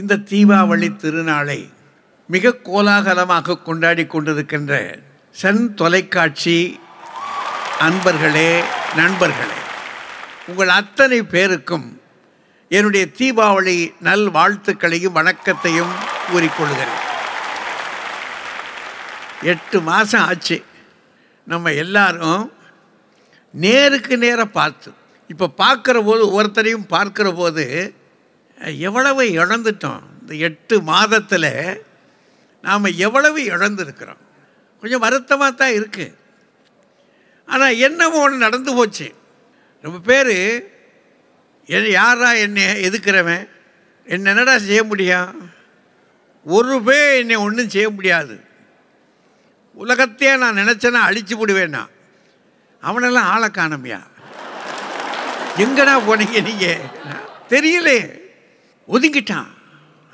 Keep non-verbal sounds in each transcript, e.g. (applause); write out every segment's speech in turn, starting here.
இந்த தீபாவளி திருநாளை மிக கோலாகலமாக கொண்டாடி கொண்டிருக்கின்ற சன் தொலைக்காட்சி அன்பர்களே நண்பர்களே உங்கள் அத்தனை பேருக்கும் என்னுடைய தீபாவளி நல் வாழ்த்துக்களையும் வணக்கத்தையும் கூறிக்கொள்கிறேன் எட்டு மாதம் ஆச்சு நம்ம எல்லாரும் நேருக்கு நேராக பார்த்து இப்போ பார்க்குற போது ஒருத்தரையும் பார்க்குற போது எவ்வளவு இழந்துட்டோம் இந்த எட்டு மாதத்தில் நாம் எவ்வளவு இழந்திருக்கிறோம் கொஞ்சம் வருத்தமாக தான் இருக்குது ஆனால் என்னமோ ஒன்று நடந்து போச்சு ரொம்ப பேர் என் யாரா என்னை எதுக்கிறவன் என்னடா செய்ய முடியும் ஒரு பேர் என்னை ஒன்றும் செய்ய முடியாது உலகத்தையே நான் நினச்சேன்னா அழிச்சு விடுவேண்ணா அவனெல்லாம் ஆளை காணமியா எங்கடா போனீங்க நீங்கள் தெரியலே ஒதுங்கிட்டான்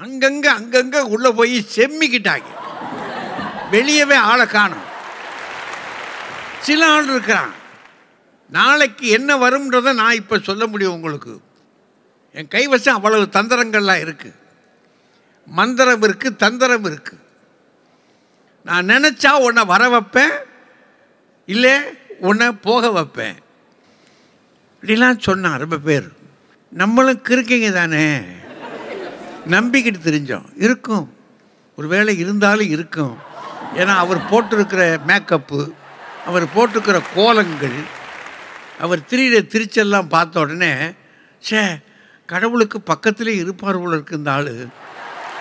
அங்கங்கே அங்கங்கே உள்ளே போய் செம்மிக்கிட்டாங்க வெளியவே ஆளை காணும் சில ஆள் இருக்கிறான் நாளைக்கு என்ன வரும்ன்றதை நான் இப்போ சொல்ல முடியும் உங்களுக்கு என் கைவசம் அவ்வளவு தந்திரங்கள்லாம் இருக்குது மந்திரம் இருக்குது தந்திரம் இருக்குது நான் நினச்சா உன்னை வர வைப்பேன் இல்லை உன்னை போக வைப்பேன் இப்படிலாம் சொன்னான் ரொம்ப பேர் நம்மளும் கிருக்கீங்க தானே நம்பிக்கிட்டு தெரிஞ்சோம் இருக்கும் ஒரு வேலை இருந்தாலும் இருக்கும் ஏன்னா அவர் போட்டிருக்கிற மேக்கப்பு அவர் போட்டிருக்கிற கோலங்கள் அவர் திரியிற திருச்செல்லாம் பார்த்த உடனே சே கடவுளுக்கு பக்கத்திலே இருப்பார் போல இருக்கு இந்த ஆள்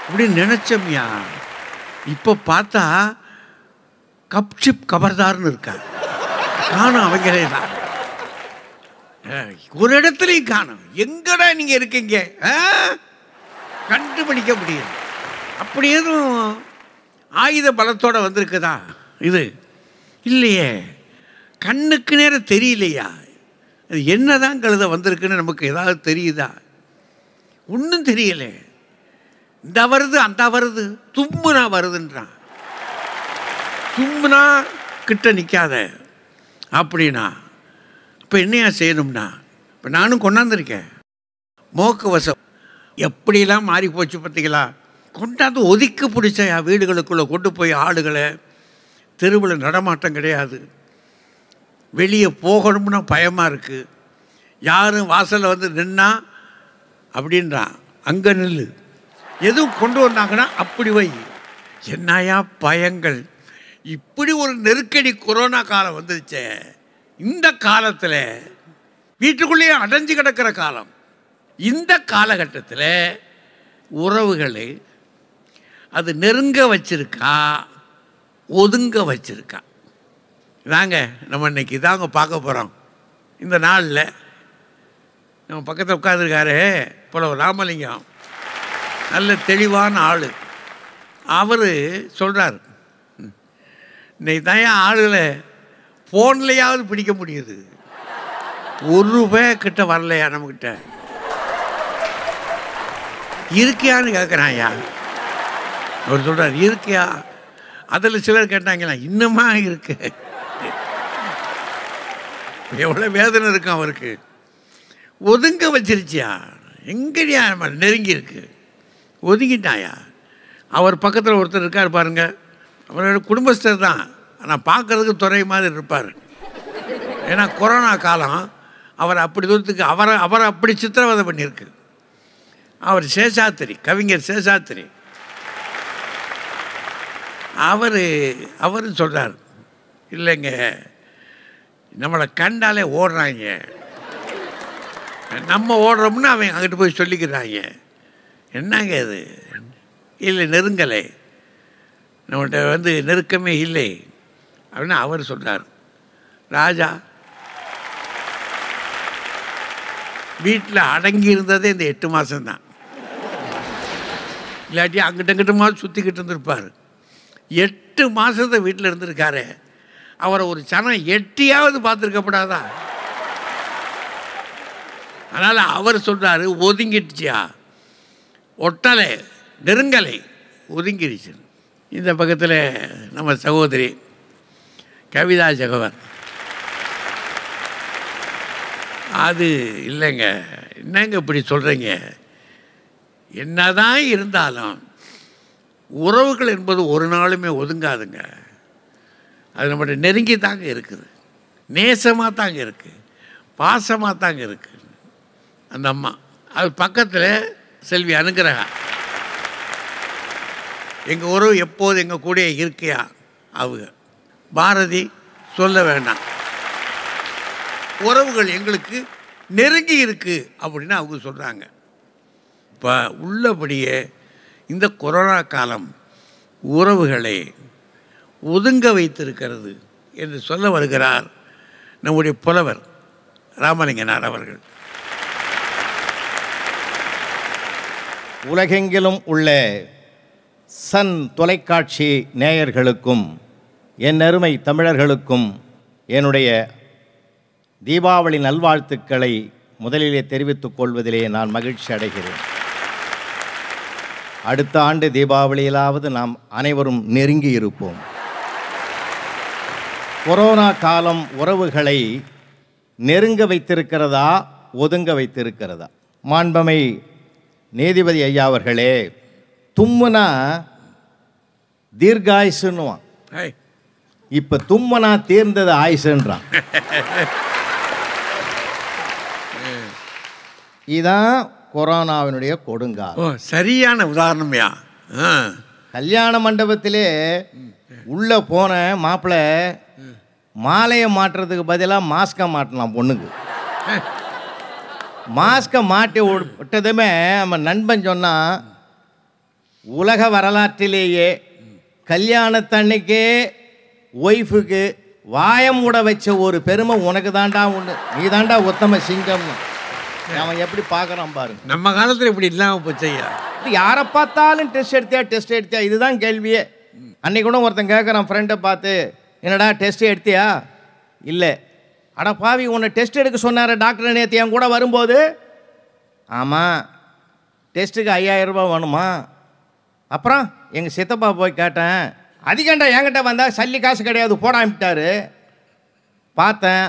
அப்படின்னு நினச்சோம்யா இப்போ பார்த்தா கப்ஷிப் கபர்தார்னு இருக்கார் காணும் அவங்களே தான் ஒரு இடத்துலையும் காணும் எங்கடா நீங்கள் இருக்கீங்க ஆ கண்டுபிடிக்க முடியும் அப்படி எதுவும் ஆயுத பலத்தோடு வந்திருக்குதா இது இல்லையே கண்ணுக்கு நேரம் தெரியலையா அது என்ன தான் கழுத வந்திருக்குன்னு நமக்கு ஏதாவது தெரியுதா ஒன்றும் தெரியலை இந்த வருது அந்த வருது தும்புனா வருதுன்றான் தும்புனா கிட்ட நிற்காத அப்படின்னா இப்போ என்னையா செய்யணும்னா இப்போ நானும் கொண்டாந்துருக்கேன் மோக்கு வசம் எப்படிலாம் மாறி போச்சு பார்த்தீங்களா கொண்டாந்து ஒதுக்கி பிடிச்ச வீடுகளுக்குள்ளே கொண்டு போய் ஆளுகளை தெருவில் நடமாட்டம் கிடையாது வெளியே போகணும்னா பயமாக இருக்குது யாரும் வாசலில் வந்து நின்னா அப்படின்றான் அங்கே நில்லு எதுவும் கொண்டு வந்தாங்கன்னா அப்படி வை என்னையா பயங்கள் இப்படி ஒரு நெருக்கடி கொரோனா காலம் வந்துருச்சே இந்த காலத்தில் வீட்டுக்குள்ளேயே அடைஞ்சு கிடக்கிற காலம் இந்த காலகட்டத்தில் உறவுகளை அது நெருங்க வச்சிருக்கா ஒதுங்க வச்சிருக்கா இதாங்க நம்ம இன்னைக்கு இதாங்க பார்க்க போகிறோம் இந்த நாளில் நம்ம பக்கத்தில் உட்காந்துருக்காரு புலவர் ராமலிங்கம் நல்ல தெளிவான ஆள் அவர் சொல்கிறார் இன்னைக்கு தான் ஆளுகளை ஃபோன்லையாவது பிடிக்க முடியுது ஒரு ரூபாய் கிட்ட வரலையா நம்மக்கிட்ட இருக்கியான்னு கேட்குறான் ஐயா அவர் சொல்கிறார் இருக்கியா அதில் சிலர் கேட்டாங்களா இன்னுமா இருக்கு எவ்வளோ வேதனை இருக்கும் அவருக்கு ஒதுங்க வச்சிருச்சியா எங்கடியா நம்ம நெருங்கி இருக்கு ஒதுங்கிட்டாயா அவர் பக்கத்தில் ஒருத்தர் இருக்கார் பாருங்க அவரோட குடும்பஸ்தர் தான் ஆனால் பார்க்குறதுக்கு துறை மாதிரி இருப்பார் ஏன்னா கொரோனா காலம் அவர் அப்படி தூரத்துக்கு அவரை அவரை அப்படி சித்திரவதை பண்ணியிருக்கு அவர் சேஷாத்திரி கவிஞர் சேஷாத்திரி அவர் அவர் சொல்கிறார் இல்லைங்க நம்மளை கண்டாலே ஓடுறாங்க நம்ம ஓடுறோம்னு அவன் அங்கிட்டு போய் சொல்லிக்கிறாங்க என்னங்க இது இல்லை நெருங்கலை நம்மகிட்ட வந்து நெருக்கமே இல்லை அப்படின்னு அவர் சொல்கிறார் ராஜா வீட்டில் அடங்கி இருந்ததே இந்த எட்டு மாதம்தான் இல்லாட்டி அங்கிட்ட கிட்டமாக சுற்றிக்கிட்டு இருந்திருப்பார் எட்டு மாதத்தை வீட்டில் இருந்திருக்காரு அவரை ஒரு சனம் எட்டியாவது பார்த்துருக்கப்படாதா அதனால் அவர் சொல்கிறார் ஒதுங்கிடுச்சியா ஒட்டலை நெருங்கலை ஒதுங்கிடுச்சு இந்த பக்கத்தில் நம்ம சகோதரி கவிதா ஜெகவன் அது இல்லைங்க என்னங்க இப்படி சொல்கிறீங்க என்னதான் இருந்தாலும் உறவுகள் என்பது ஒரு நாளுமே ஒதுங்காதுங்க அது நம்மகிட்ட நெருங்கி தாங்க இருக்குது நேசமாக தாங்க இருக்குது பாசமாக தாங்க இருக்குது அந்த அம்மா அது பக்கத்தில் செல்வி அனுகிரகா எங்கள் உறவு எப்போது எங்கள் கூட இருக்கையா அவங்க பாரதி சொல்ல வேண்டாம் உறவுகள் எங்களுக்கு நெருங்கி இருக்குது அப்படின்னு அவங்க சொல்கிறாங்க இப்போ உள்ளபடியே இந்த கொரோனா காலம் உறவுகளை ஒதுங்க வைத்திருக்கிறது என்று சொல்ல வருகிறார் நம்முடைய புலவர் ராமலிங்கனார் அவர்கள் உலகெங்கிலும் உள்ள சன் தொலைக்காட்சி நேயர்களுக்கும் என் அருமை தமிழர்களுக்கும் என்னுடைய தீபாவளி நல்வாழ்த்துக்களை முதலிலே தெரிவித்துக் கொள்வதிலே நான் மகிழ்ச்சி அடைகிறேன் அடுத்த ஆண்டு தீபாவளியிலாவது நாம் அனைவரும் நெருங்கி இருப்போம் கொரோனா காலம் உறவுகளை நெருங்க வைத்திருக்கிறதா ஒதுங்க வைத்திருக்கிறதா மாண்பமை நீதிபதி ஐயா அவர்களே தும்முனா தீர்காயுசுன்னுவான் இப்போ தும்மனா தீர்ந்தது ஆயுசுன்றான் (laughs) இதான் கொரோனாவினுடைய கொடுங்காலம் சரியான உதாரணமையா கல்யாண மண்டபத்திலே உள்ளே போன மாப்பிள்ளை மாலையை மாட்டுறதுக்கு பதிலாக மாஸ்கை மாட்டலாம் பொண்ணுக்கு மாஸ்கை மாட்டி விட்டதுமே நம்ம நண்பன் சொன்னால் உலக வரலாற்றிலேயே கல்யாணத்தன்னைக்கே ஒய்ஃபுக்கு வாயம் கூட வச்ச ஒரு பெருமை உனக்கு தாண்டா ஒன்று நீ தாண்டா உத்தம சிங்கம்னு அவன் எப்படி பார்க்குறான் பாருங்க நம்ம காலத்தில் இப்படி இல்லாமல் போச்சையா யாரை பார்த்தாலும் டெஸ்ட் எடுத்தியா டெஸ்ட் எடுத்தியா இதுதான் கேள்வியே அன்னைக்கு கூட ஒருத்தன் கேட்குறான் ஃப்ரெண்டை பார்த்து என்னடா டெஸ்ட்டு எடுத்தியா இல்லை அட பாவி உன்னை டெஸ்ட் எடுக்க சொன்னார் டாக்டர் நேற்று என் கூட வரும்போது ஆமாம் டெஸ்ட்டுக்கு ஐயாயிரம் ஐயாயிரரூபா வேணுமா அப்புறம் எங்கள் சித்தப்பா போய் கேட்டேன் அதிகண்டா என்கிட்ட வந்தால் சல்லி காசு கிடையாது போடாமிட்டார் பார்த்தேன்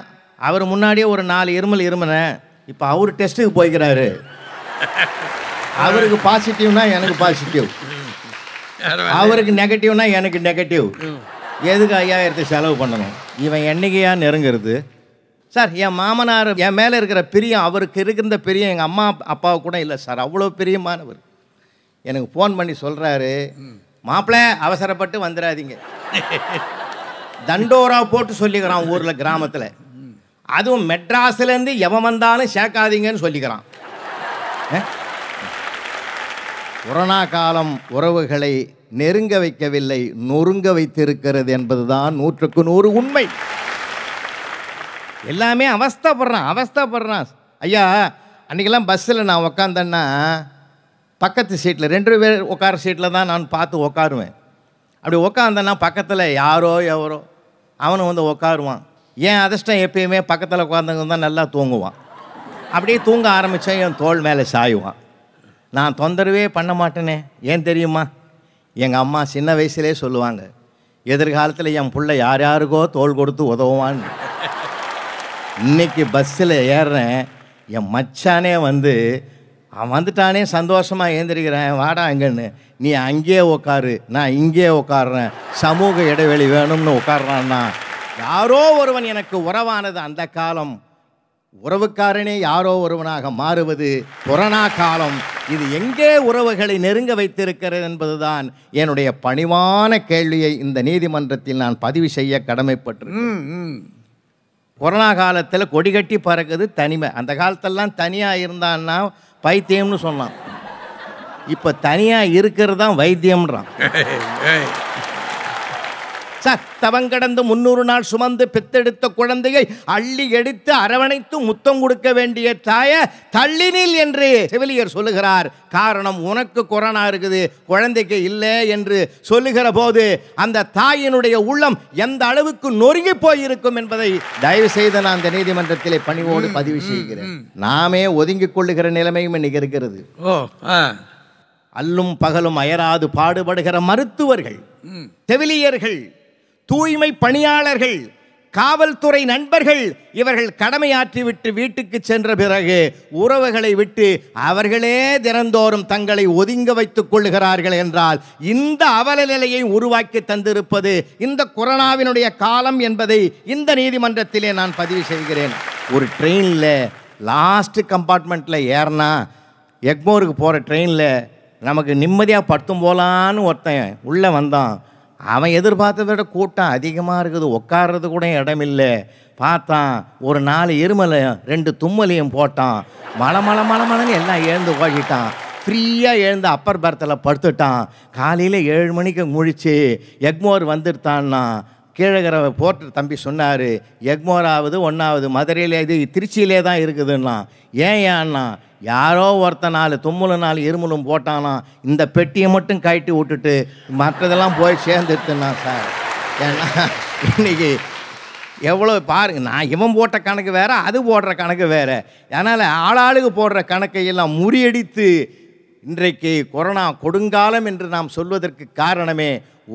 அவர் முன்னாடியே ஒரு நாலு இருமல் இருமுனேன் இப்போ அவர் டெஸ்ட்டுக்கு போய்க்கிறாரு அவருக்கு பாசிட்டிவ்னா எனக்கு பாசிட்டிவ் அவருக்கு நெகட்டிவ்னா எனக்கு நெகட்டிவ் எதுக்கு ஐயாயிரத்து செலவு பண்ணணும் இவன் என்னைக்கையா நெருங்கிறது சார் என் மாமனார் என் மேலே இருக்கிற பிரியம் அவருக்கு இருக்கிற பிரியம் எங்கள் அம்மா அப்பா கூட இல்லை சார் அவ்வளோ பிரியமானவர் எனக்கு ஃபோன் பண்ணி சொல்கிறாரு மாப்பிள்ள அவசரப்பட்டு வந்துடாதீங்க தண்டோரா போட்டு சொல்லிக்கிறான் ஊரில் கிராமத்தில் அதுவும் மெட்ராஸ்லேருந்து எவன் வந்தாலும் சேர்க்காதீங்கன்னு சொல்லிக்கிறான் கொரோனா காலம் உறவுகளை நெருங்க வைக்கவில்லை நொறுங்க வைத்திருக்கிறது என்பதுதான் நூற்றுக்கு நூறு உண்மை எல்லாமே அவஸ்தப்படுறான் அவஸ்தப்படுறான் ஐயா அன்றைக்கெல்லாம் பஸ்ஸில் நான் உக்காந்தேன்னா பக்கத்து சீட்டில் ரெண்டு பேர் உட்கார சீட்டில் தான் நான் பார்த்து உக்காருவேன் அப்படி உக்காந்தேன்னா பக்கத்தில் யாரோ எவரோ அவனும் வந்து உக்காருவான் என் அதிர்ஷ்டம் எப்பயுமே பக்கத்தில் குழந்தைங்க தான் நல்லா தூங்குவான் அப்படியே தூங்க ஆரம்பித்தேன் என் தோல் மேலே சாயுவான் நான் தொந்தரவே பண்ண மாட்டேனே ஏன் தெரியுமா எங்கள் அம்மா சின்ன வயசுலே சொல்லுவாங்க எதிர்காலத்தில் என் பிள்ளை யார் யாருக்கோ தோல் கொடுத்து உதவுவான்னு இன்றைக்கி பஸ்ஸில் ஏறுறேன் என் மச்சானே வந்து அவன் வந்துட்டானே சந்தோஷமாக ஏந்திரிக்கிறேன் வாடா அங்கன்னு நீ அங்கேயே உட்காரு நான் இங்கேயே உட்காடுறேன் சமூக இடைவெளி வேணும்னு உட்காடுறான்னா யாரோ ஒருவன் எனக்கு உறவானது அந்த காலம் உறவுக்காரனே யாரோ ஒருவனாக மாறுவது கொரோனா காலம் இது எங்கே உறவுகளை நெருங்க வைத்திருக்கிறது என்பதுதான் என்னுடைய பணிவான கேள்வியை இந்த நீதிமன்றத்தில் நான் பதிவு செய்ய கடமைப்பட்டு கொரோனா காலத்தில் கொடிகட்டி பறக்குது தனிமை அந்த காலத்தெல்லாம் தனியாக இருந்தான்னா பைத்தியம்னு சொன்னான் இப்போ தனியாக இருக்கிறது தான் வைத்தியம்ன்றான் (laughs) சார் தவம் கடந்து முன்னூறு நாள் சுமந்து பித்தெடுத்த குழந்தையை அள்ளி எடுத்து அரவணைத்து முத்தம் கொடுக்க வேண்டிய தாய தள்ளினில் என்று செவிலியர் சொல்லுகிறார் காரணம் உனக்கு கொரோனா இருக்குது குழந்தைக்கு இல்லை என்று சொல்லுகிற போது அந்த தாயினுடைய உள்ளம் எந்த அளவுக்கு நொறுங்கி போயிருக்கும் என்பதை தயவு செய்து நான் அந்த நீதிமன்றத்தில் பணிவோடு பதிவு செய்கிறேன் நாமே ஒதுங்கி கொள்ளுகிற நிலைமையும் இன்னைக்கு இருக்கிறது அல்லும் பகலும் அயராது பாடுபடுகிற மருத்துவர்கள் செவிலியர்கள் தூய்மை பணியாளர்கள் காவல்துறை நண்பர்கள் இவர்கள் கடமையாற்றிவிட்டு வீட்டுக்கு சென்ற பிறகு உறவுகளை விட்டு அவர்களே தினந்தோறும் தங்களை ஒதுங்க வைத்துக் கொள்ளுகிறார்கள் என்றால் இந்த அவல நிலையை உருவாக்கி தந்திருப்பது இந்த கொரோனாவினுடைய காலம் என்பதை இந்த நீதிமன்றத்திலே நான் பதிவு செய்கிறேன் ஒரு ட்ரெயினில் லாஸ்ட் கம்பார்ட்மெண்ட்டில் ஏறினா எக்மோருக்கு போகிற ட்ரெயினில் நமக்கு நிம்மதியாக படுத்தும் போலான்னு ஒருத்தன் உள்ளே வந்தான் அவன் எதிர்பார்த்ததை விட கூட்டம் அதிகமாக இருக்குது உட்கார்றது கூட இடமில்லை பார்த்தான் ஒரு நாலு எருமலையும் ரெண்டு தும்மலையும் போட்டான் மலை மலை மலை மலைன்னு எல்லாம் எழுந்து ஓகிட்டான் ஃப்ரீயாக எழுந்து அப்பர் பரத்தில் படுத்துட்டான் காலையில் ஏழு மணிக்கு முழிச்சு எக்மோர் வந்துருத்தான்னா கீழகிற போட்டு தம்பி சொன்னார் எக்மோராவது ஒன்றாவது மதுரையிலே இது திருச்சியிலே தான் இருக்குதுன்னா ஏன் ஏன்னா யாரோ ஒருத்த நாள் தும்முல நாள் இருமுலும் போட்டானா இந்த பெட்டியை மட்டும் கழட்டி விட்டுட்டு மற்றதெல்லாம் போய் சேர்ந்துட்டுனா சார் ஏன்னா இன்றைக்கி எவ்வளோ பாருங்க நான் இவன் போட்ட கணக்கு வேற அது போடுற கணக்கு வேற அதனால் ஆளாளுக்கு போடுற கணக்கையெல்லாம் முறியடித்து இன்றைக்கு கொரோனா கொடுங்காலம் என்று நாம் சொல்வதற்கு காரணமே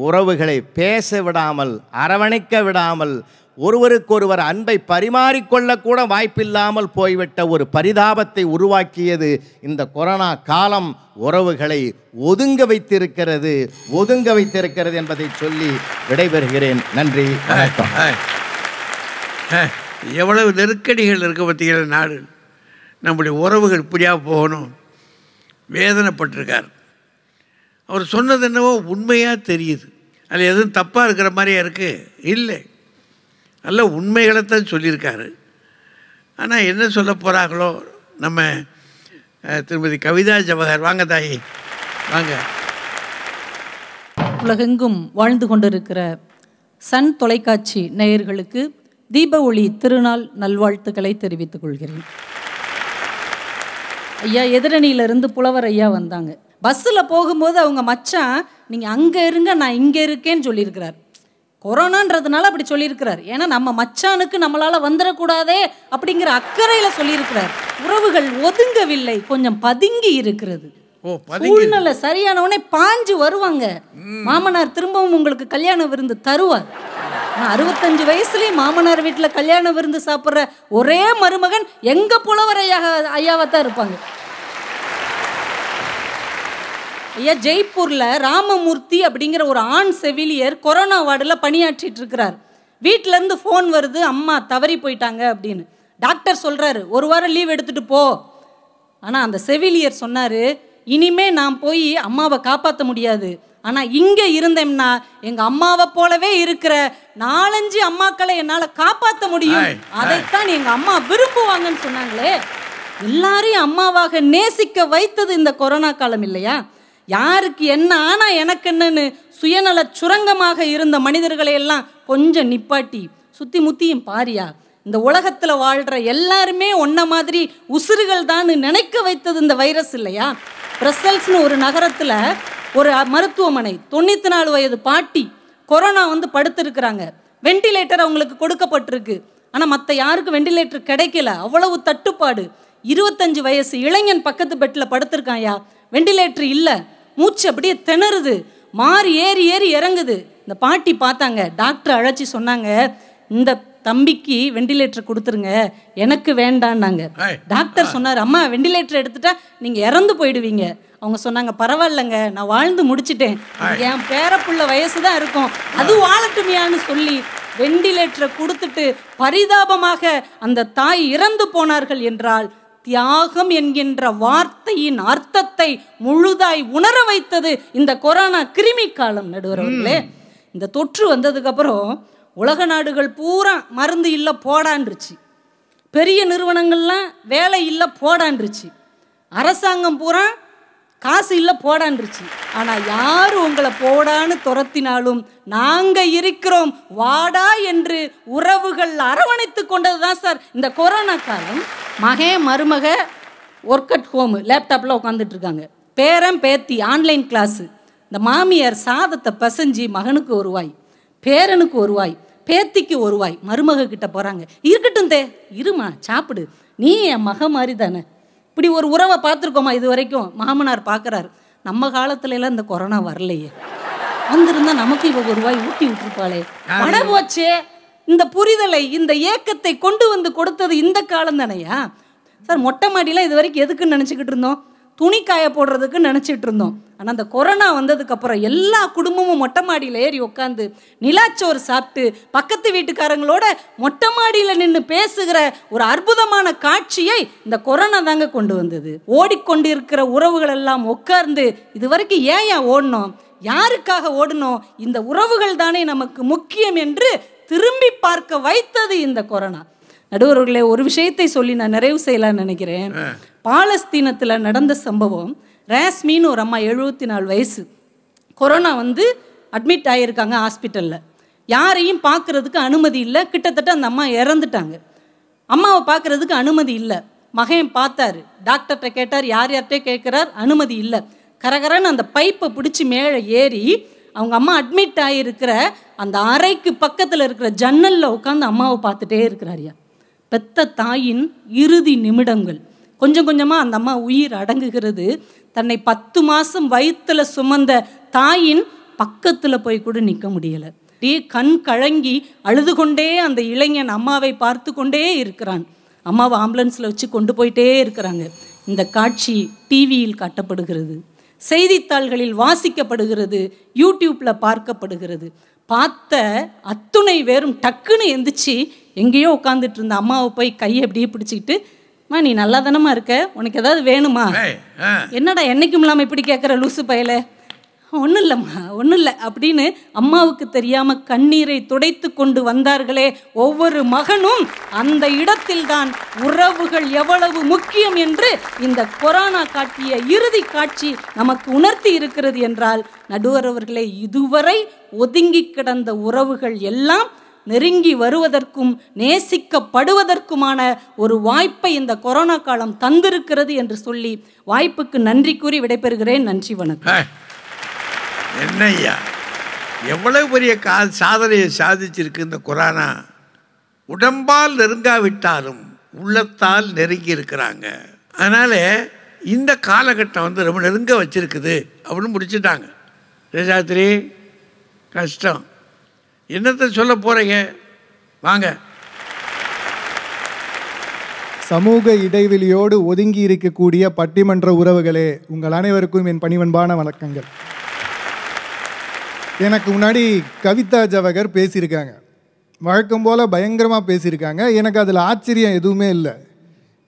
உறவுகளை பேச விடாமல் அரவணைக்க விடாமல் ஒருவருக்கொருவர் அன்பை பரிமாறிக்கொள்ளக்கூட வாய்ப்பில்லாமல் போய்விட்ட ஒரு பரிதாபத்தை உருவாக்கியது இந்த கொரோனா காலம் உறவுகளை ஒதுங்க வைத்திருக்கிறது ஒதுங்க வைத்திருக்கிறது என்பதை சொல்லி விடைபெறுகிறேன் நன்றி எவ்வளவு நெருக்கடிகள் இருக்க பற்றிக்கிற நாடு நம்முடைய உறவுகள் இப்படியாக போகணும் வேதனைப்பட்டிருக்கார் அவர் சொன்னது என்னவோ உண்மையாக தெரியுது அதில் எதுவும் தப்பாக இருக்கிற மாதிரியா இருக்குது இல்லை நல்ல உண்மைகளைத்தான் சொல்லியிருக்காரு ஆனால் என்ன சொல்ல போகிறாங்களோ நம்ம திருமதி கவிதா ஜவஹர் வாங்க தாயி வாங்க உலகெங்கும் வாழ்ந்து கொண்டிருக்கிற சன் தொலைக்காட்சி நேயர்களுக்கு தீப ஒளி திருநாள் நல்வாழ்த்துக்களை தெரிவித்துக் கொள்கிறேன் ஐயா எதிரணியிலிருந்து புலவர் ஐயா வந்தாங்க பஸ்ஸில் போகும்போது அவங்க மச்சான் நீங்கள் அங்கே இருங்க நான் இங்கே இருக்கேன்னு சொல்லியிருக்கிறார் கொரோனான்றதுனால அப்படி சொல்லியிருக்கிறார் ஏன்னா நம்ம மச்சானுக்கு நம்மளால் வந்துடக்கூடாதே அப்படிங்கிற அக்கறையில் சொல்லியிருக்கிறார் உறவுகள் ஒதுங்கவில்லை கொஞ்சம் பதுங்கி இருக்கிறது சூழ்நிலை சரியானவனே பாஞ்சு வருவாங்க மாமனார் திரும்பவும் உங்களுக்கு கல்யாண விருந்து தருவார் அறுபத்தஞ்சு வயசுலயும் மாமனார் வீட்டில் கல்யாண விருந்து சாப்பிட்ற ஒரே மருமகன் எங்க புலவர் ஐயா ஐயாவத்தான் இருப்பாங்க ஐயா ஜெய்ப்பூரில் ராமமூர்த்தி அப்படிங்கிற ஒரு ஆண் செவிலியர் கொரோனா வார்டில் பணியாற்றிட்டு இருக்கிறார் வீட்டிலேருந்து ஃபோன் வருது அம்மா தவறி போயிட்டாங்க அப்படின்னு டாக்டர் சொல்கிறாரு ஒரு வாரம் லீவ் எடுத்துகிட்டு போ ஆனால் அந்த செவிலியர் சொன்னார் இனிமே நான் போய் அம்மாவை காப்பாற்ற முடியாது ஆனால் இங்கே இருந்தேன்னா எங்கள் அம்மாவை போலவே இருக்கிற நாலஞ்சு அம்மாக்களை என்னால் காப்பாற்ற முடியும் அதைத்தான் எங்கள் அம்மா விரும்புவாங்கன்னு சொன்னாங்களே எல்லாரையும் அம்மாவாக நேசிக்க வைத்தது இந்த கொரோனா காலம் இல்லையா யாருக்கு என்ன ஆனால் எனக்கு என்னன்னு சுயநல சுரங்கமாக இருந்த மனிதர்களை எல்லாம் கொஞ்சம் நிப்பாட்டி சுத்தி முத்தியும் பாரியா இந்த உலகத்தில் வாழ்கிற எல்லாருமே ஒன்ன மாதிரி உசுறுகள் தான் நினைக்க வைத்தது இந்த வைரஸ் இல்லையா பிரசல்ஸ்னு ஒரு நகரத்தில் ஒரு மருத்துவமனை தொண்ணூற்றி நாலு வயது பாட்டி கொரோனா வந்து படுத்திருக்கிறாங்க வெண்டிலேட்டர் அவங்களுக்கு கொடுக்கப்பட்டிருக்கு ஆனால் மற்ற யாருக்கும் வெண்டிலேட்டர் கிடைக்கல அவ்வளவு தட்டுப்பாடு இருபத்தஞ்சு வயசு இளைஞன் பக்கத்து பெட்டில் படுத்திருக்காயா வெண்டிலேட்டர் இல்லை மூச்சு அப்படியே திணறுது மாறி ஏறி ஏறி இறங்குது இந்த பாட்டி பார்த்தாங்க டாக்டர் அழைச்சி சொன்னாங்க இந்த தம்பிக்கு வெண்டிலேட்டர் கொடுத்துருங்க எனக்கு வேண்டான்னாங்க டாக்டர் சொன்னார் அம்மா வெண்டிலேட்டர் எடுத்துட்டா நீங்கள் இறந்து போயிடுவீங்க அவங்க சொன்னாங்க பரவாயில்லைங்க நான் வாழ்ந்து முடிச்சிட்டேன் என் பேரப்புள்ள வயசு தான் இருக்கும் அது வாழட்டுமையான்னு சொல்லி வெண்டிலேட்டரை கொடுத்துட்டு பரிதாபமாக அந்த தாய் இறந்து போனார்கள் என்றால் தியாகம் என்கின்ற வார்த்தையின் அர்த்தத்தை முழுதாய் உணர வைத்தது இந்த கொரோனா கிருமி காலம் நடுவர்களே இந்த தொற்று வந்ததுக்கப்புறம் உலக நாடுகள் பூரா மருந்து இல்லை போடான்றுச்சு பெரிய நிறுவனங்கள்லாம் வேலை இல்லை போடான்றுச்சு அரசாங்கம் பூரா காசு இல்லை போடான்னுருச்சு ஆனால் யார் உங்களை போடான்னு துரத்தினாலும் நாங்கள் இருக்கிறோம் வாடா என்று உறவுகள் அரவணைத்து கொண்டது தான் சார் இந்த கொரோனா காலம் மகே மருமக ஒர்க் அட் ஹோமு லேப்டாப்பில் உட்காந்துட்டு இருக்காங்க பேரன் பேத்தி ஆன்லைன் கிளாஸு இந்த மாமியார் சாதத்தை பசஞ்சு மகனுக்கு ஒருவாய் பேரனுக்கு ஒருவாய் பேத்திக்கு ஒருவாய் மருமக கிட்ட போகிறாங்க இருக்கட்டும் தே இருமா சாப்பிடு நீ என் மக மாதிரி தானே இப்படி ஒரு உறவை பார்த்துருக்கோமா இது வரைக்கும் மாமனார் பார்க்குறாரு நம்ம காலத்துலலாம் இந்த கொரோனா வரலையே வந்திருந்தா நமக்கு இவ ஒரு ரூபாய் ஊட்டி விட்டுருப்பாளே வட போச்சே இந்த புரிதலை இந்த ஏக்கத்தை கொண்டு வந்து கொடுத்தது இந்த காலம் தானையா சார் மொட்டை மாடிலாம் இது வரைக்கும் எதுக்குன்னு நினச்சிக்கிட்டு இருந்தோம் துணி காய போடுறதுக்கு நினச்சிட்டு இருந்தோம் ஆனால் அந்த கொரோனா வந்ததுக்கப்புறம் எல்லா குடும்பமும் மொட்டை மாடியில் ஏறி உட்காந்து நிலாச்சோறு சாப்பிட்டு பக்கத்து வீட்டுக்காரங்களோட மொட்டை மாடியில் நின்று பேசுகிற ஒரு அற்புதமான காட்சியை இந்த கொரோனா தாங்க கொண்டு வந்தது ஓடிக்கொண்டிருக்கிற உறவுகள் எல்லாம் உட்கார்ந்து இது வரைக்கும் ஏன் ஏன் ஓடணும் யாருக்காக ஓடணும் இந்த உறவுகள் தானே நமக்கு முக்கியம் என்று திரும்பி பார்க்க வைத்தது இந்த கொரோனா நடுவர்களே ஒரு விஷயத்தை சொல்லி நான் நிறைவு செய்யலாம்னு நினைக்கிறேன் பாலஸ்தீனத்தில் நடந்த சம்பவம் ரேஸ்மின்னு ஒரு அம்மா எழுபத்தி நாலு வயசு கொரோனா வந்து அட்மிட் ஆகியிருக்காங்க ஹாஸ்பிட்டலில் யாரையும் பார்க்குறதுக்கு அனுமதி இல்லை கிட்டத்தட்ட அந்த அம்மா இறந்துட்டாங்க அம்மாவை பார்க்குறதுக்கு அனுமதி இல்லை மகன் பார்த்தாரு டாக்டர்கிட்ட கேட்டார் யார் யார்கிட்டே கேட்குறார் அனுமதி இல்லை கரகரன்னு அந்த பைப்பை பிடிச்சி மேலே ஏறி அவங்க அம்மா அட்மிட் ஆகியிருக்கிற அந்த அறைக்கு பக்கத்தில் இருக்கிற ஜன்னலில் உட்காந்து அம்மாவை பார்த்துட்டே இருக்கிறாரியா பெத்த தாயின் இறுதி நிமிடங்கள் கொஞ்சம் கொஞ்சமாக அந்த அம்மா உயிர் அடங்குகிறது தன்னை பத்து மாதம் வயிற்றில் சுமந்த தாயின் பக்கத்தில் போய் கூட நிற்க முடியலை அப்படியே கண் கழங்கி அழுது கொண்டே அந்த இளைஞன் அம்மாவை பார்த்து கொண்டே இருக்கிறான் அம்மாவை ஆம்புலன்ஸில் வச்சு கொண்டு போயிட்டே இருக்கிறாங்க இந்த காட்சி டிவியில் காட்டப்படுகிறது செய்தித்தாள்களில் வாசிக்கப்படுகிறது யூடியூப்பில் பார்க்கப்படுகிறது பார்த்த அத்துணை வேறும் டக்குன்னு எந்திரிச்சு எங்கேயோ உட்காந்துட்டு இருந்த அம்மாவை போய் கையை அப்படியே பிடிச்சிக்கிட்டு மா நீ நல்லா தானம்மா இருக்க உனக்கு ஏதாவது வேணுமா என்னடா என்னைக்கும் இல்லாம இப்படி கேட்குற லூசு பயல ஒன்றும் இல்லைம்மா ஒன்றும் இல்லை அப்படின்னு அம்மாவுக்கு தெரியாமல் கண்ணீரை துடைத்து கொண்டு வந்தார்களே ஒவ்வொரு மகனும் அந்த இடத்தில்தான் உறவுகள் எவ்வளவு முக்கியம் என்று இந்த கொரோனா காட்டிய இறுதி காட்சி நமக்கு உணர்த்தி இருக்கிறது என்றால் நடுவரவர்களே இதுவரை ஒதுங்கி கிடந்த உறவுகள் எல்லாம் நெருங்கி வருவதற்கும் நேசிக்கப்படுவதற்குமான ஒரு வாய்ப்பை இந்த கொரோனா காலம் தந்திருக்கிறது என்று சொல்லி வாய்ப்புக்கு நன்றி கூறி விடைபெறுகிறேன் நன்றி வணக்கம் என்னையா எவ்வளவு பெரிய கா சாதனையை சாதிச்சிருக்கு இந்த கொரோனா உடம்பால் நெருங்காவிட்டாலும் உள்ளத்தால் நெருங்கி இருக்கிறாங்க அதனால் இந்த காலகட்டம் வந்து ரொம்ப நெருங்க வச்சுருக்குது அப்படின்னு முடிச்சுட்டாங்க ராஜாத்திரி கஷ்டம் என்னத்தை சொல்ல போகிறீங்க வாங்க சமூக இடைவெளியோடு ஒதுங்கி இருக்கக்கூடிய பட்டிமன்ற உறவுகளே உங்கள் அனைவருக்கும் என் பணிவன்பான வணக்கங்கள் எனக்கு முன்னாடி கவிதா ஜவகர் பேசியிருக்காங்க வழக்கம் போல் பயங்கரமாக பேசியிருக்காங்க எனக்கு அதில் ஆச்சரியம் எதுவுமே இல்லை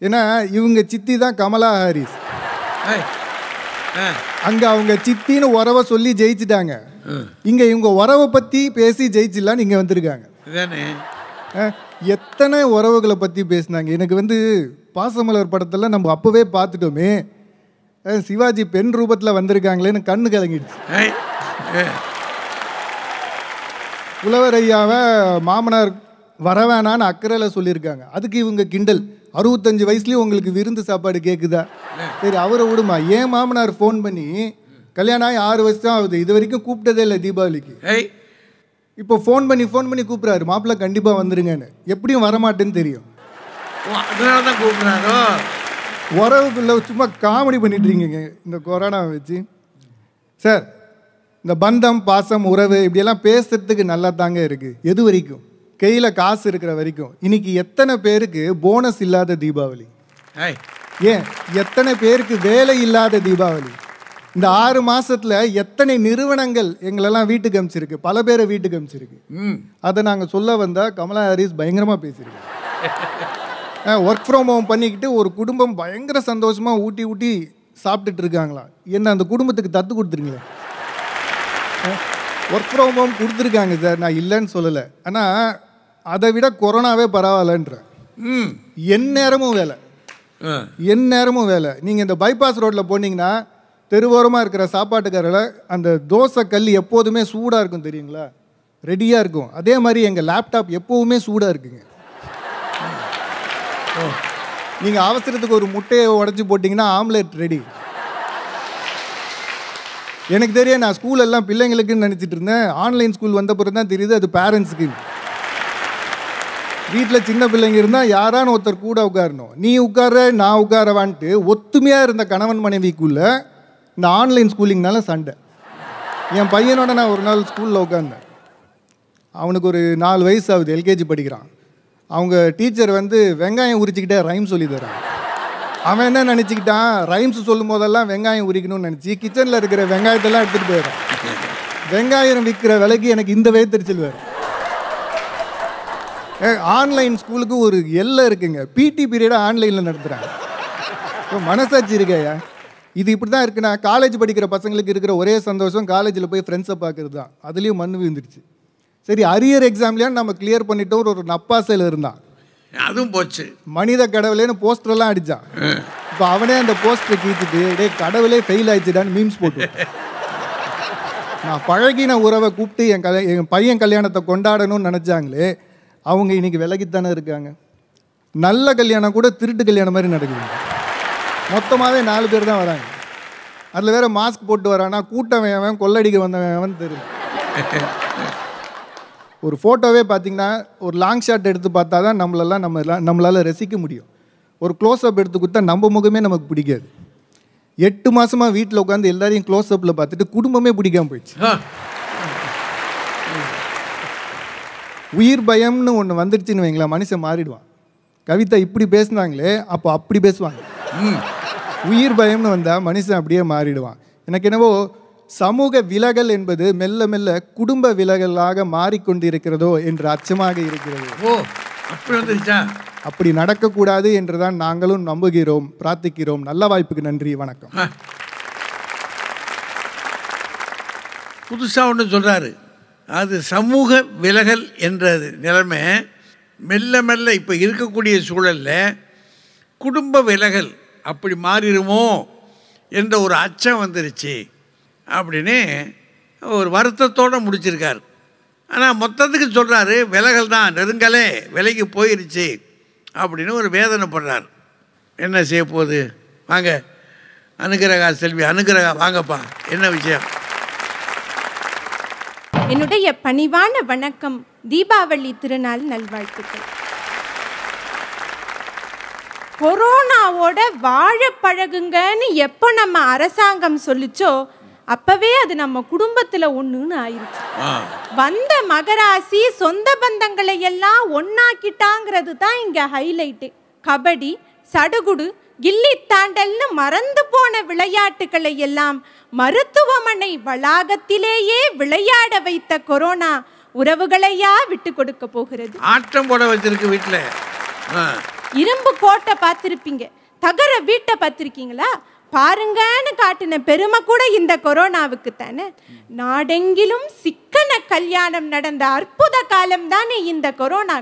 ஏன்னா இவங்க சித்தி தான் கமலா ஹாரிஸ் அங்கே அவங்க சித்தின்னு உறவை சொல்லி ஜெயிச்சிட்டாங்க இங்கே இவங்க உறவை பற்றி பேசி ஜெயிச்சிடலான்னு இங்கே வந்திருக்காங்க எத்தனை உறவுகளை பற்றி பேசினாங்க எனக்கு வந்து பாசமலர் படத்தில் நம்ம அப்போவே பார்த்துட்டோமே சிவாஜி பெண் ரூபத்தில் வந்திருக்காங்களேன்னு கண்ணு கலங்கிடுச்சு புலவர் ஐயாவை மாமனார் வரவேணான்னு அக்கறையில் சொல்லியிருக்காங்க அதுக்கு இவங்க கிண்டல் அறுபத்தஞ்சு வயசுலேயும் உங்களுக்கு விருந்து சாப்பாடு கேட்குதா சரி அவரை விடுமா ஏன் மாமனார் ஃபோன் பண்ணி கல்யாணம் ஆகி ஆறு வருஷம் ஆகுது இது வரைக்கும் கூப்பிட்டதே இல்லை தீபாவளிக்கு இப்போ ஃபோன் பண்ணி ஃபோன் பண்ணி கூப்பிட்றாரு மாப்பிள்ள கண்டிப்பாக வந்துருங்கன்னு எப்படியும் வரமாட்டேன்னு தெரியும் அதனால தான் கூப்பிட்றாரோ உறவுக்குள்ள சும்மா காமெடி பண்ணிட்டுருங்க இந்த கொரோனாவை வச்சு சார் இந்த பந்தம் பாசம் உறவு இப்படியெல்லாம் பேசுகிறதுக்கு நல்லா தாங்க இருக்குது எது வரைக்கும் கையில் காசு இருக்கிற வரைக்கும் இன்னைக்கு எத்தனை பேருக்கு போனஸ் இல்லாத தீபாவளி ஏன் எத்தனை பேருக்கு வேலை இல்லாத தீபாவளி இந்த ஆறு மாசத்துல எத்தனை நிறுவனங்கள் எங்களெல்லாம் வீட்டுக்கு அமைச்சிருக்கு பல பேரை வீட்டுக்கு அமிச்சிருக்கு அதை நாங்கள் சொல்ல வந்தா கமலா ஹாரிஸ் பயங்கரமா பேசியிருக்கோம் ஒர்க் ஃப்ரம் ஹோம் பண்ணிக்கிட்டு ஒரு குடும்பம் பயங்கர சந்தோஷமா ஊட்டி ஊட்டி சாப்பிட்டுட்டு இருக்காங்களா என்ன அந்த குடும்பத்துக்கு தத்து கொடுத்துருங்களே ஒர்க் ஃப்ரம் ஹோம் கொடுத்துருக்காங்க சார் நான் இல்லைன்னு சொல்லலை ஆனால் அதை விட கொரோனாவே பரவாயில்லன்றேன் என் நேரமும் வேலை என் நேரமும் வேலை நீங்கள் இந்த பைபாஸ் ரோட்டில் போனீங்கன்னா தெருவோரமாக இருக்கிற சாப்பாட்டுக்காரில் அந்த தோசை கல் எப்போதுமே சூடாக இருக்கும் தெரியுங்களா ரெடியாக இருக்கும் அதே மாதிரி எங்கள் லேப்டாப் எப்போவுமே சூடாக இருக்குங்க நீங்கள் அவசரத்துக்கு ஒரு முட்டையை உடச்சி போட்டிங்கன்னா ஆம்லேட் ரெடி எனக்கு தெரியும் நான் ஸ்கூல் எல்லாம் பிள்ளைங்களுக்குன்னு நினச்சிட்டு இருந்தேன் ஆன்லைன் ஸ்கூல் வந்த பிறகு தான் தெரியுது அது பேரண்ட்ஸுக்கு வீட்டில் சின்ன பிள்ளைங்க இருந்தால் யாரான்னு ஒருத்தர் கூட உட்காரணும் நீ உட்கார நான் உட்காரவான்ட்டு ஒத்துமையாக இருந்த கணவன் மனைவிக்குள்ளே இந்த ஆன்லைன் ஸ்கூலிங்னால சண்டை என் பையனோட நான் ஒரு நாள் ஸ்கூலில் உட்காந்தேன் அவனுக்கு ஒரு நாலு வயசு ஆகுது எல்கேஜி படிக்கிறான் அவங்க டீச்சர் வந்து வெங்காயம் உரிச்சிக்கிட்டே ரைம் சொல்லி தரான் அவன் என்ன நினச்சிக்கிட்டான் ரைம்ஸ் சொல்லும் போதெல்லாம் வெங்காயம் உரிக்கணும்னு நினச்சி கிச்சனில் இருக்கிற வெங்காயத்தெல்லாம் எடுத்துகிட்டு போயிடுறான் வெங்காயம் விற்கிற விலைக்கு எனக்கு இந்த வேத்தரிச்சல் வேறு ஆன்லைன் ஸ்கூலுக்கு ஒரு எல்லை இருக்குங்க பிடி பீரியடாக ஆன்லைனில் நடத்துகிறாங்க மனசாட்சி இருக்கையா இது இப்படி தான் இருக்குன்னா காலேஜ் படிக்கிற பசங்களுக்கு இருக்கிற ஒரே சந்தோஷம் காலேஜில் போய் ஃப்ரெண்ட்ஸை பார்க்குறது தான் அதுலேயும் மண் விழுந்துருச்சு சரி அரியர் எக்ஸாம்லேயும் நம்ம கிளியர் பண்ணிட்டோம் ஒரு நப்பாசையில் இருந்தான் அதுவும் போச்சு மனித கடவுளேன்னு போஸ்டர்லாம் அடித்தான் இப்போ அவனே அந்த போஸ்டரை கீழ்த்துட்டு டே கடவுளே ஃபெயில் ஆயிடுச்சுடான்னு மீம்ஸ் போட்டு நான் பழகின உறவை கூப்பிட்டு என் கல என் பையன் கல்யாணத்தை கொண்டாடணும்னு நினச்சாங்களே அவங்க இன்றைக்கி விலகித்தானே இருக்காங்க நல்ல கல்யாணம் கூட திருட்டு கல்யாணம் மாதிரி நடக்குது மொத்தமாகவே நாலு பேர் தான் வராங்க அதில் வேற மாஸ்க் போட்டு வரான்னா கூட்டம் வேவன் கொள்ளடிக்க வந்தவன் தெரியும் ஒரு ஃபோட்டோவே பார்த்தீங்கன்னா ஒரு லாங் ஷாட் எடுத்து பார்த்தா தான் நம்மளெல்லாம் நம்ம நம்மளால் ரசிக்க முடியும் ஒரு அப் எடுத்து கொடுத்தா நம்ம முகமே நமக்கு பிடிக்காது எட்டு மாதமாக வீட்டில் உட்காந்து எல்லாரையும் அப்பில் பார்த்துட்டு குடும்பமே பிடிக்காம போயிடுச்சு உயிர் பயம்னு ஒன்று வந்துடுச்சுன்னு வைங்களேன் மனுஷன் மாறிடுவான் கவிதா இப்படி பேசுனாங்களே அப்போ அப்படி பேசுவாங்க உயிர் பயம்னு வந்தால் மனுஷன் அப்படியே மாறிடுவான் எனக்கு என்னவோ சமூக விலகல் என்பது மெல்ல மெல்ல குடும்ப விலகலாக மாறிக்கொண்டிருக்கிறதோ என்று அச்சமாக இருக்கிறது ஓ அப்படி வந்துருச்சா அப்படி நடக்கக்கூடாது என்றுதான் நாங்களும் நம்புகிறோம் பிரார்த்திக்கிறோம் நல்ல வாய்ப்புக்கு நன்றி வணக்கம் புதுசாக ஒன்று சொல்கிறாரு அது சமூக விலகல் என்ற நிலைமை மெல்ல மெல்ல இப்போ இருக்கக்கூடிய சூழலில் குடும்ப விலகல் அப்படி மாறிடுமோ என்ற ஒரு அச்சம் வந்துருச்சு அப்படின்னு ஒரு வருத்தத்தோடு முடிச்சிருக்கார் ஆனால் மொத்தத்துக்கு சொல்கிறாரு விலகல் தான் நெருங்கலே விலைக்கு போயிருச்சு அப்படின்னு ஒரு வேதனைப்படுறார் என்ன செய்ய போகுது வாங்க அனுகிரகா செல்வி அனுகிரகா வாங்கப்பா என்ன விஷயம் என்னுடைய பணிவான வணக்கம் தீபாவளி திருநாள் நல்வாழ்த்துக்கள் கொரோனாவோட வாழ பழகுங்கன்னு எப்போ நம்ம அரசாங்கம் சொல்லிச்சோ அப்பவே அது நம்ம குடும்பத்துல ஒண்ணுன்னு ஆயிடுச்சு வந்த மகராசி சொந்த பந்தங்களை எல்லாம் ஒன்னாக்கிட்டாங்கிறது தான் இங்க ஹைலைட்டு கபடி சடுகுடு கில்லி தாண்டல்னு மறந்து போன விளையாட்டுகளை எல்லாம் மருத்துவமனை வளாகத்திலேயே விளையாட வைத்த கொரோனா உறவுகளையா விட்டு கொடுக்க போகிறது ஆட்டம் போட வச்சிருக்கு வீட்டில் இரும்பு கோட்டை பார்த்துருப்பீங்க தகர வீட்டை பார்த்துருக்கீங்களா பாருங்கன்னு காட்டின பெருமை கூட இந்த கொரோனாவுக்கு தானே நாடெங்கிலும் சிக்கன கல்யாணம் நடந்த அற்புத காலம் தானே இந்த கொரோனா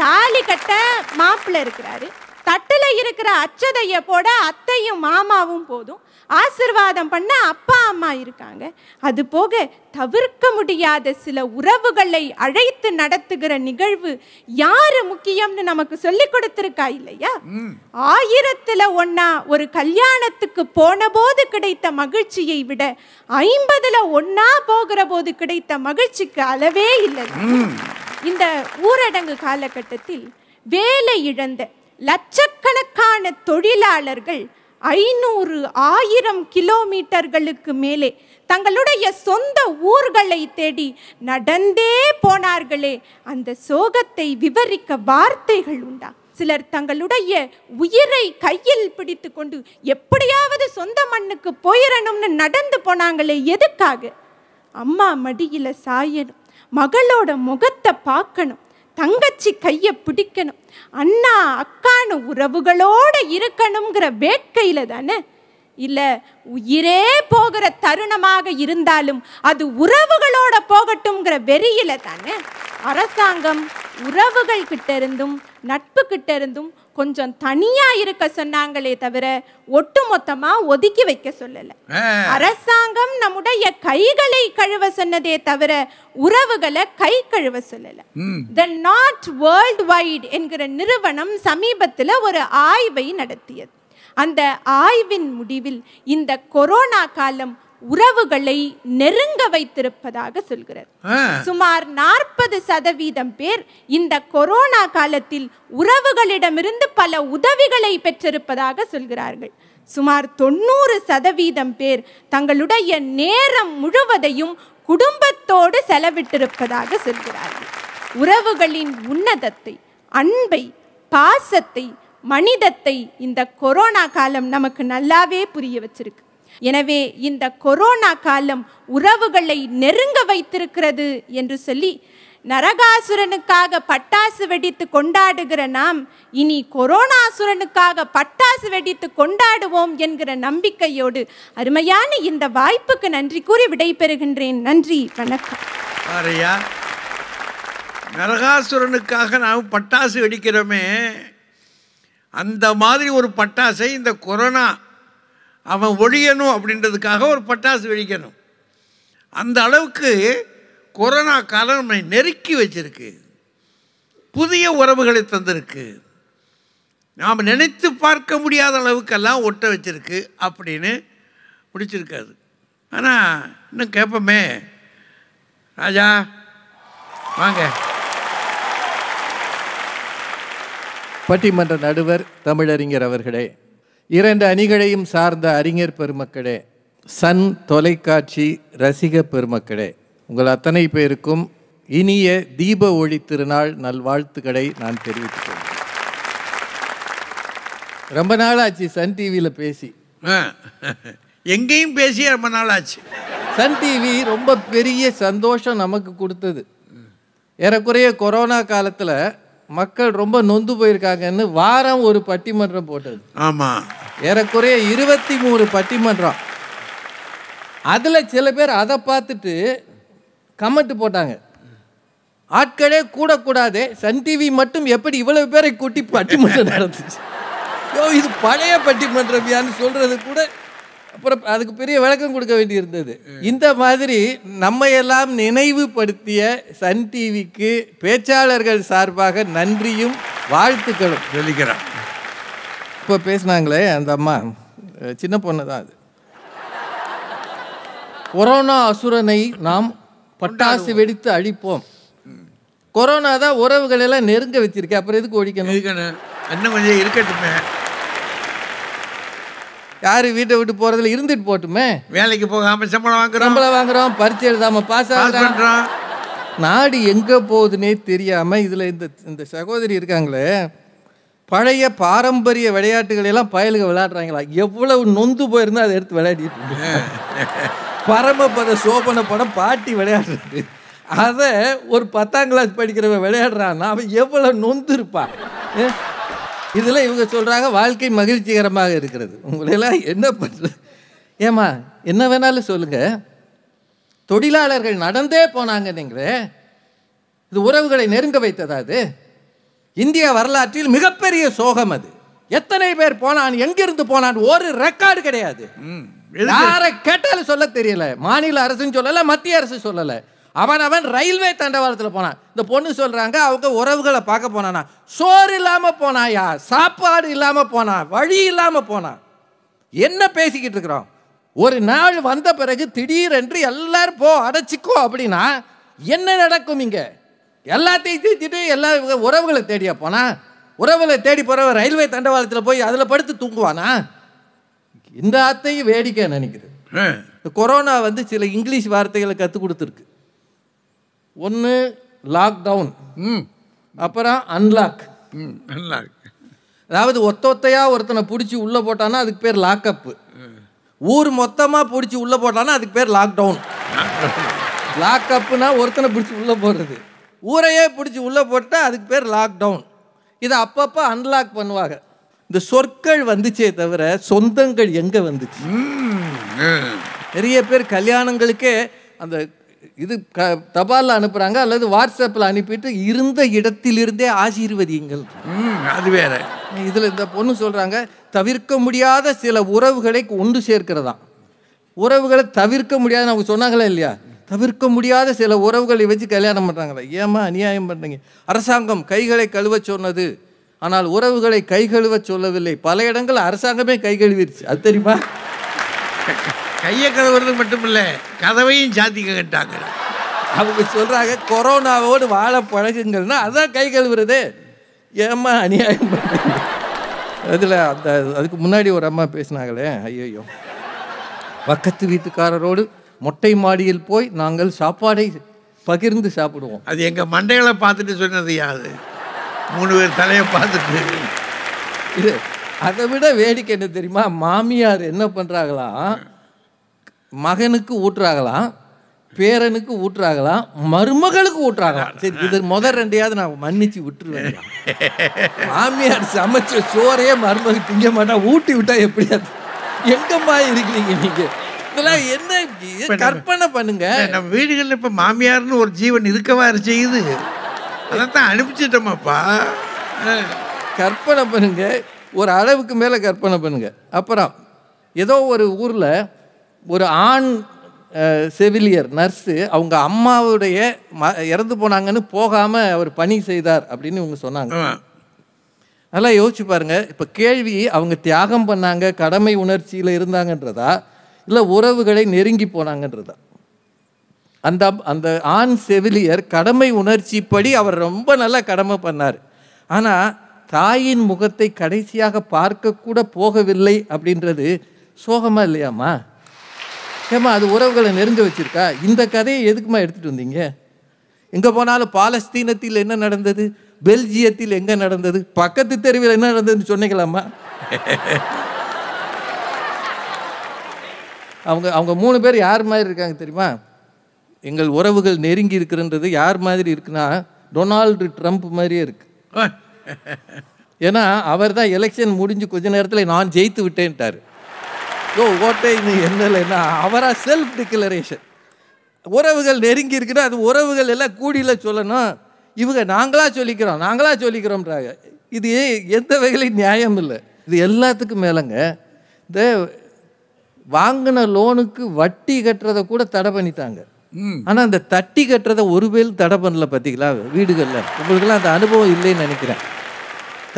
தாலி கட்ட மாப்பிள்ள இருக்கிறாரு தட்டுல இருக்கிற அச்சதைய போட அத்தையும் மாமாவும் போதும் ஆசிர்வாதம் பண்ண அப்பா அம்மா இருக்காங்க அது போக தவிர்க்க முடியாத சில உறவுகளை அழைத்து நடத்துகிற நிகழ்வு யாரு முக்கியம்னு நமக்கு சொல்லி கொடுத்துருக்கா இல்லையா ஆயிரத்துல ஒன்னா ஒரு கல்யாணத்துக்கு போன போது கிடைத்த மகிழ்ச்சியை விட ஐம்பதுல ஒன்னா போகிற போது கிடைத்த மகிழ்ச்சிக்கு அளவே இல்லை இந்த ஊரடங்கு காலகட்டத்தில் வேலை இழந்த லட்சக்கணக்கான தொழிலாளர்கள் ஐநூறு ஆயிரம் கிலோமீட்டர்களுக்கு மேலே தங்களுடைய சொந்த ஊர்களை தேடி நடந்தே போனார்களே அந்த சோகத்தை விவரிக்க வார்த்தைகள் உண்டா சிலர் தங்களுடைய உயிரை கையில் பிடித்து கொண்டு எப்படியாவது சொந்த மண்ணுக்கு போயிடணும்னு நடந்து போனாங்களே எதுக்காக அம்மா மடியில் சாயணும் மகளோட முகத்தை பார்க்கணும் தங்கச்சி கையை பிடிக்கணும் அண்ணா அக்கான உறவுகளோடு இருக்கணுங்கிற வேட்கையில் தானே இல்லை உயிரே போகிற தருணமாக இருந்தாலும் அது உறவுகளோட போகட்டும்ங்கிற வெறியில தானே அரசாங்கம் உறவுகள் கிட்ட இருந்தும் நட்பு கிட்ட இருந்தும் கொஞ்சம் தனியா இருக்க சொன்னாங்களே தவிர ஒட்டுமொத்தமா ஒதுக்கி வைக்க சொல்லல அரசாங்கம் நம்முடைய கைகளை கழுவ சொன்னதே தவிர உறவுகளை கை கழுவ சொல்லல த நாட் வேர்ல்ட் வைட் என்கிற நிறுவனம் சமீபத்தில் ஒரு ஆய்வை நடத்தியது அந்த ஆய்வின் முடிவில் இந்த கொரோனா காலம் உறவுகளை நெருங்க வைத்திருப்பதாக சொல்கிறது சுமார் நாற்பது சதவீதம் பேர் இந்த கொரோனா காலத்தில் உறவுகளிடமிருந்து பல உதவிகளை பெற்றிருப்பதாக சொல்கிறார்கள் சுமார் தொண்ணூறு சதவீதம் பேர் தங்களுடைய நேரம் முழுவதையும் குடும்பத்தோடு செலவிட்டிருப்பதாக சொல்கிறார்கள் உறவுகளின் உன்னதத்தை அன்பை பாசத்தை மனிதத்தை இந்த கொரோனா காலம் நமக்கு நல்லாவே புரிய வச்சிருக்கு எனவே இந்த கொரோனா காலம் உறவுகளை நெருங்க வைத்திருக்கிறது என்று சொல்லி நரகாசுரனுக்காக பட்டாசு வெடித்து கொண்டாடுகிற நாம் இனி கொரோனாசுரனுக்காக பட்டாசு வெடித்து கொண்டாடுவோம் என்கிற நம்பிக்கையோடு அருமையான இந்த வாய்ப்புக்கு நன்றி கூறி விடைபெறுகின்றேன் நன்றி வணக்கம் நரகாசுரனுக்காக நாம் பட்டாசு வெடிக்கிறோமே அந்த மாதிரி ஒரு பட்டாசை இந்த கொரோனா அவன் ஒழியணும் அப்படின்றதுக்காக ஒரு பட்டாசு வெடிக்கணும் அந்த அளவுக்கு கொரோனா காலம் நம்மை நெருக்கி வச்சிருக்கு புதிய உறவுகளை தந்திருக்கு நாம் நினைத்து பார்க்க முடியாத அளவுக்கெல்லாம் ஒட்ட வச்சிருக்கு அப்படின்னு பிடிச்சிருக்காது ஆனால் இன்னும் கேட்போமே ராஜா வாங்க பட்டிமன்ற நடுவர் தமிழறிஞர் அவர்களே இரண்டு அணிகளையும் சார்ந்த அறிஞர் பெருமக்களே சன் தொலைக்காட்சி ரசிக பெருமக்களே உங்கள் அத்தனை பேருக்கும் இனிய தீப ஒளி திருநாள் நல்வாழ்த்துக்களை நான் தெரிவித்துக்கிறேன் ரொம்ப நாள் ஆச்சு சன் டிவியில் பேசி எங்கேயும் பேசி ரொம்ப நாள் ஆச்சு சன் டிவி ரொம்ப பெரிய சந்தோஷம் நமக்கு கொடுத்தது ஏறக்குறைய கொரோனா காலத்தில் மக்கள் ரொம்ப நொந்து போயிருக்காங்கன்னு வாரம் ஒரு பட்டிமன்றம் போட்டது ஆமாம் ஏறக்குறைய இருபத்தி மூணு பட்டிமன்றம் அதில் சில பேர் அதை பார்த்துட்டு கமெண்ட் போட்டாங்க ஆட்களே கூடக்கூடாது சன் டிவி மட்டும் எப்படி இவ்வளவு பேரை கூட்டி பட்டிமன்றம் நடந்துச்சு ஐயோ இது பழைய பட்டிமன்றம் யான்னு சொல்கிறது கூட அப்புறம் அதுக்கு பெரிய விளக்கம் கொடுக்க வேண்டியிருந்தது இந்த மாதிரி நம்ம எல்லாம் நினைவுபடுத்திய சன் டிவிக்கு பேச்சாளர்கள் சார்பாக நன்றியும் வாழ்த்துக்களும் சொல்லிக்கிறேன் இப்போ பேசினாங்களே அந்த அம்மா சின்ன பொண்ணு தான் அது கொரோனா அசுரனை நாம் பட்டாசு வெடித்து அழிப்போம் கொரோனா தான் உறவுகளெல்லாம் நெருங்க வச்சிருக்கேன் அப்புறம் எதுக்கு ஓடிக்கணும் என்ன கொஞ்சம் இருக்கட்டுமே யார் வீட்டை விட்டு போகிறதுல இருந்துட்டு போட்டுமே வேலைக்கு போகாமல் சம்பளம் வாங்குறோம் சம்பளம் வாங்குறோம் பரிச்சை எழுதாமல் பாஸ் ஆகிறோம் நாடு எங்கே போகுதுன்னே தெரியாமல் இதில் இந்த இந்த சகோதரி இருக்காங்களே பழைய பாரம்பரிய விளையாட்டுகளெல்லாம் பயலுக்கு விளையாடுறாங்களா எவ்வளவு நொந்து போயிருந்தா அதை எடுத்து விளையாடிட்டு பரமபத சோபன படம் பாட்டி விளையாடுறது அதை ஒரு பத்தாம் கிளாஸ் படிக்கிறவன் விளையாடுறான்னா அவன் எவ்வளோ நொந்து இருப்பான் இதில் இவங்க சொல்கிறாங்க வாழ்க்கை மகிழ்ச்சிகரமாக இருக்கிறது உங்களெல்லாம் என்ன பண்ணுறது ஏமா என்ன வேணாலும் சொல்லுங்கள் தொழிலாளர்கள் நடந்தே போனாங்க நீங்களே இது உறவுகளை நெருங்க வைத்ததாது இந்திய வரலாற்றில் மிகப்பெரிய சோகம் அது எத்தனை பேர் போனான் எங்கிருந்து போனான் ஒரு ரெக்கார்டு கிடையாது யாரை கேட்டாலும் சொல்ல தெரியல மாநில அரசுன்னு சொல்லலை மத்திய அரசு சொல்லலை அவன் அவன் ரயில்வே தண்டவாளத்தில் போனான் இந்த பொண்ணு சொல்கிறாங்க அவங்க உறவுகளை பார்க்க போனானா சோறு இல்லாமல் போனாயா சாப்பாடு இல்லாமல் போனான் வழி இல்லாமல் போனான் என்ன பேசிக்கிட்டு இருக்கிறோம் ஒரு நாள் வந்த பிறகு திடீரென்று எல்லாரும் போ அடைச்சிக்கோ அப்படின்னா என்ன நடக்கும் இங்கே எல்லாத்தையும் தீர்த்துட்டு எல்லா உறவுகளை தேடியா போனா உறவுகளை தேடி போகிறவன் ரயில்வே தண்டவாளத்தில் போய் அதில் படுத்து தூங்குவானா இந்த அத்தையும் வேடிக்கை நினைக்கிறது கொரோனா வந்து சில இங்கிலீஷ் வார்த்தைகளை கற்றுக் கொடுத்துருக்கு ஒன்று லாக்டவுன் அப்புறம் அன்லாக் அன்லாக் அதாவது ஒத்த ஒருத்தனை பிடிச்சி உள்ளே போட்டான்னா அதுக்கு பேர் லாக்கப்பு ஊர் மொத்தமாக பிடிச்சி உள்ளே போட்டான்னா அதுக்கு பேர் லாக்டவுன் லாக்அப்னா ஒருத்தனை பிடிச்சி உள்ளே போடுறது ஊரையே பிடிச்சி உள்ளே போட்டால் அதுக்கு பேர் லாக்டவுன் இதை அப்பப்போ அன்லாக் பண்ணுவாங்க இந்த சொற்கள் வந்துச்சே தவிர சொந்தங்கள் எங்கே வந்துச்சு நிறைய பேர் கல்யாணங்களுக்கே அந்த இது க தபாலில் அனுப்புகிறாங்க அல்லது வாட்ஸ்அப்பில் அனுப்பிட்டு இருந்த இடத்திலிருந்தே ஆசீர்வதியுங்கள் அது வேற இதில் இந்த பொண்ணு சொல்கிறாங்க தவிர்க்க முடியாத சில உறவுகளை ஒன்று சேர்க்கிறதாம் உறவுகளை தவிர்க்க முடியாது அவங்க சொன்னாங்களே இல்லையா தவிர்க்க முடியாத சில உறவுகளை வச்சு கல்யாணம் பண்ணுறாங்களா ஏமா அநியாயம் பண்ணுறீங்க அரசாங்கம் கைகளை கழுவ சொன்னது ஆனால் உறவுகளை கை கழுவ சொல்லவில்லை பல இடங்கள் அரசாங்கமே கை கழுவிருச்சு அது தெரியுமா கையை கதவுறது இல்லை கதவையும் சாத்தி கேட்டாங்க அவங்க சொல்கிறாங்க கொரோனாவோடு வாழ பழகுங்கள்னா அதான் கை கழுவுறது ஏம்மா அநியாயம் அதில் அந்த அதுக்கு முன்னாடி ஒரு அம்மா பேசினாங்களே ஐயோ பக்கத்து வீட்டுக்காரரோடு மொட்டை மாடியில் போய் நாங்கள் சாப்பாடை பகிர்ந்து சாப்பிடுவோம் அது எங்கள் மண்டைகளை பார்த்துட்டு சொன்னது யாரு மூணு பேர் தலையை பார்த்துட்டு இது அதை விட வேடிக்கை என்ன தெரியுமா மாமியார் என்ன பண்ணுறாங்களாம் மகனுக்கு ஊற்றாகலாம் பேரனுக்கு ஊற்றாகலாம் மருமகளுக்கு ஊற்றாகலாம் சரி இது முதல் ரெண்டையாவது நான் மன்னிச்சு விட்டுருவேன் மாமியார் சமைச்ச சோறையே மருமகள் திங்க மாட்டா ஊட்டி விட்டா எப்படியாது எங்கம்மா இருக்கிறீங்க நீங்க இதெல்லாம் என்ன கற்பனை பண்ணுங்க நம்ம வீடுகளில் இப்போ மாமியார்னு ஒரு ஜீவன் இருக்கவா செய்யுது அதைத்தான் அனுப்பிச்சிட்டோமாப்பா கற்பனை பண்ணுங்க ஒரு அளவுக்கு மேலே கற்பனை பண்ணுங்க அப்புறம் ஏதோ ஒரு ஊரில் ஒரு ஆண் செவிலியர் நர்ஸு அவங்க அம்மாவுடைய ம இறந்து போனாங்கன்னு போகாமல் அவர் பணி செய்தார் அப்படின்னு இவங்க சொன்னாங்க நல்லா யோசிச்சு பாருங்க இப்போ கேள்வி அவங்க தியாகம் பண்ணாங்க கடமை உணர்ச்சியில் இருந்தாங்கன்றதா இல்லை உறவுகளை நெருங்கி போனாங்கன்றதா அந்த அந்த ஆண் செவிலியர் கடமை உணர்ச்சி படி அவர் ரொம்ப நல்லா கடமை பண்ணார் ஆனால் தாயின் முகத்தை கடைசியாக பார்க்கக்கூட போகவில்லை அப்படின்றது சோகமாக இல்லையாம்மா ஏம்மா அது உறவுகளை நெருங்க வச்சுருக்கா இந்த கதையை எதுக்குமா எடுத்துகிட்டு வந்தீங்க எங்கே போனாலும் பாலஸ்தீனத்தில் என்ன நடந்தது பெல்ஜியத்தில் எங்கே நடந்தது பக்கத்து தெருவில் என்ன நடந்ததுன்னு சொன்னீங்களாம்மா அவங்க அவங்க மூணு பேர் யார் மாதிரி இருக்காங்க தெரியுமா எங்கள் உறவுகள் நெருங்கி இருக்கிறன்றது யார் மாதிரி இருக்குன்னா டொனால்டு ட்ரம்ப் மாதிரியே இருக்கு ஏன்னா அவர் தான் எலெக்ஷன் முடிஞ்சு கொஞ்ச நேரத்தில் நான் ஜெயித்து விட்டேன்ட்டார் ஓ ஓட்டை இது என்னன்னா அவராக செல்ஃப் டிக்ளரேஷன் உறவுகள் நெருங்கி இருக்குன்னா அது உறவுகள் எல்லாம் கூடியில் சொல்லணும் இவங்க நாங்களாக சொல்லிக்கிறோம் நாங்களாக சொல்லிக்கிறோம்ன்றாங்க இது எந்த வகையிலையும் நியாயம் இல்லை இது எல்லாத்துக்கும் மேலேங்க இந்த வாங்கின லோனுக்கு வட்டி கட்டுறதை கூட தடை பண்ணிட்டாங்க ஆனால் அந்த தட்டி கட்டுறதை ஒரு பேர் தடை பண்ணல பார்த்தீங்களா வீடுகளில் உங்களுக்கெல்லாம் அந்த அனுபவம் இல்லைன்னு நினைக்கிறேன்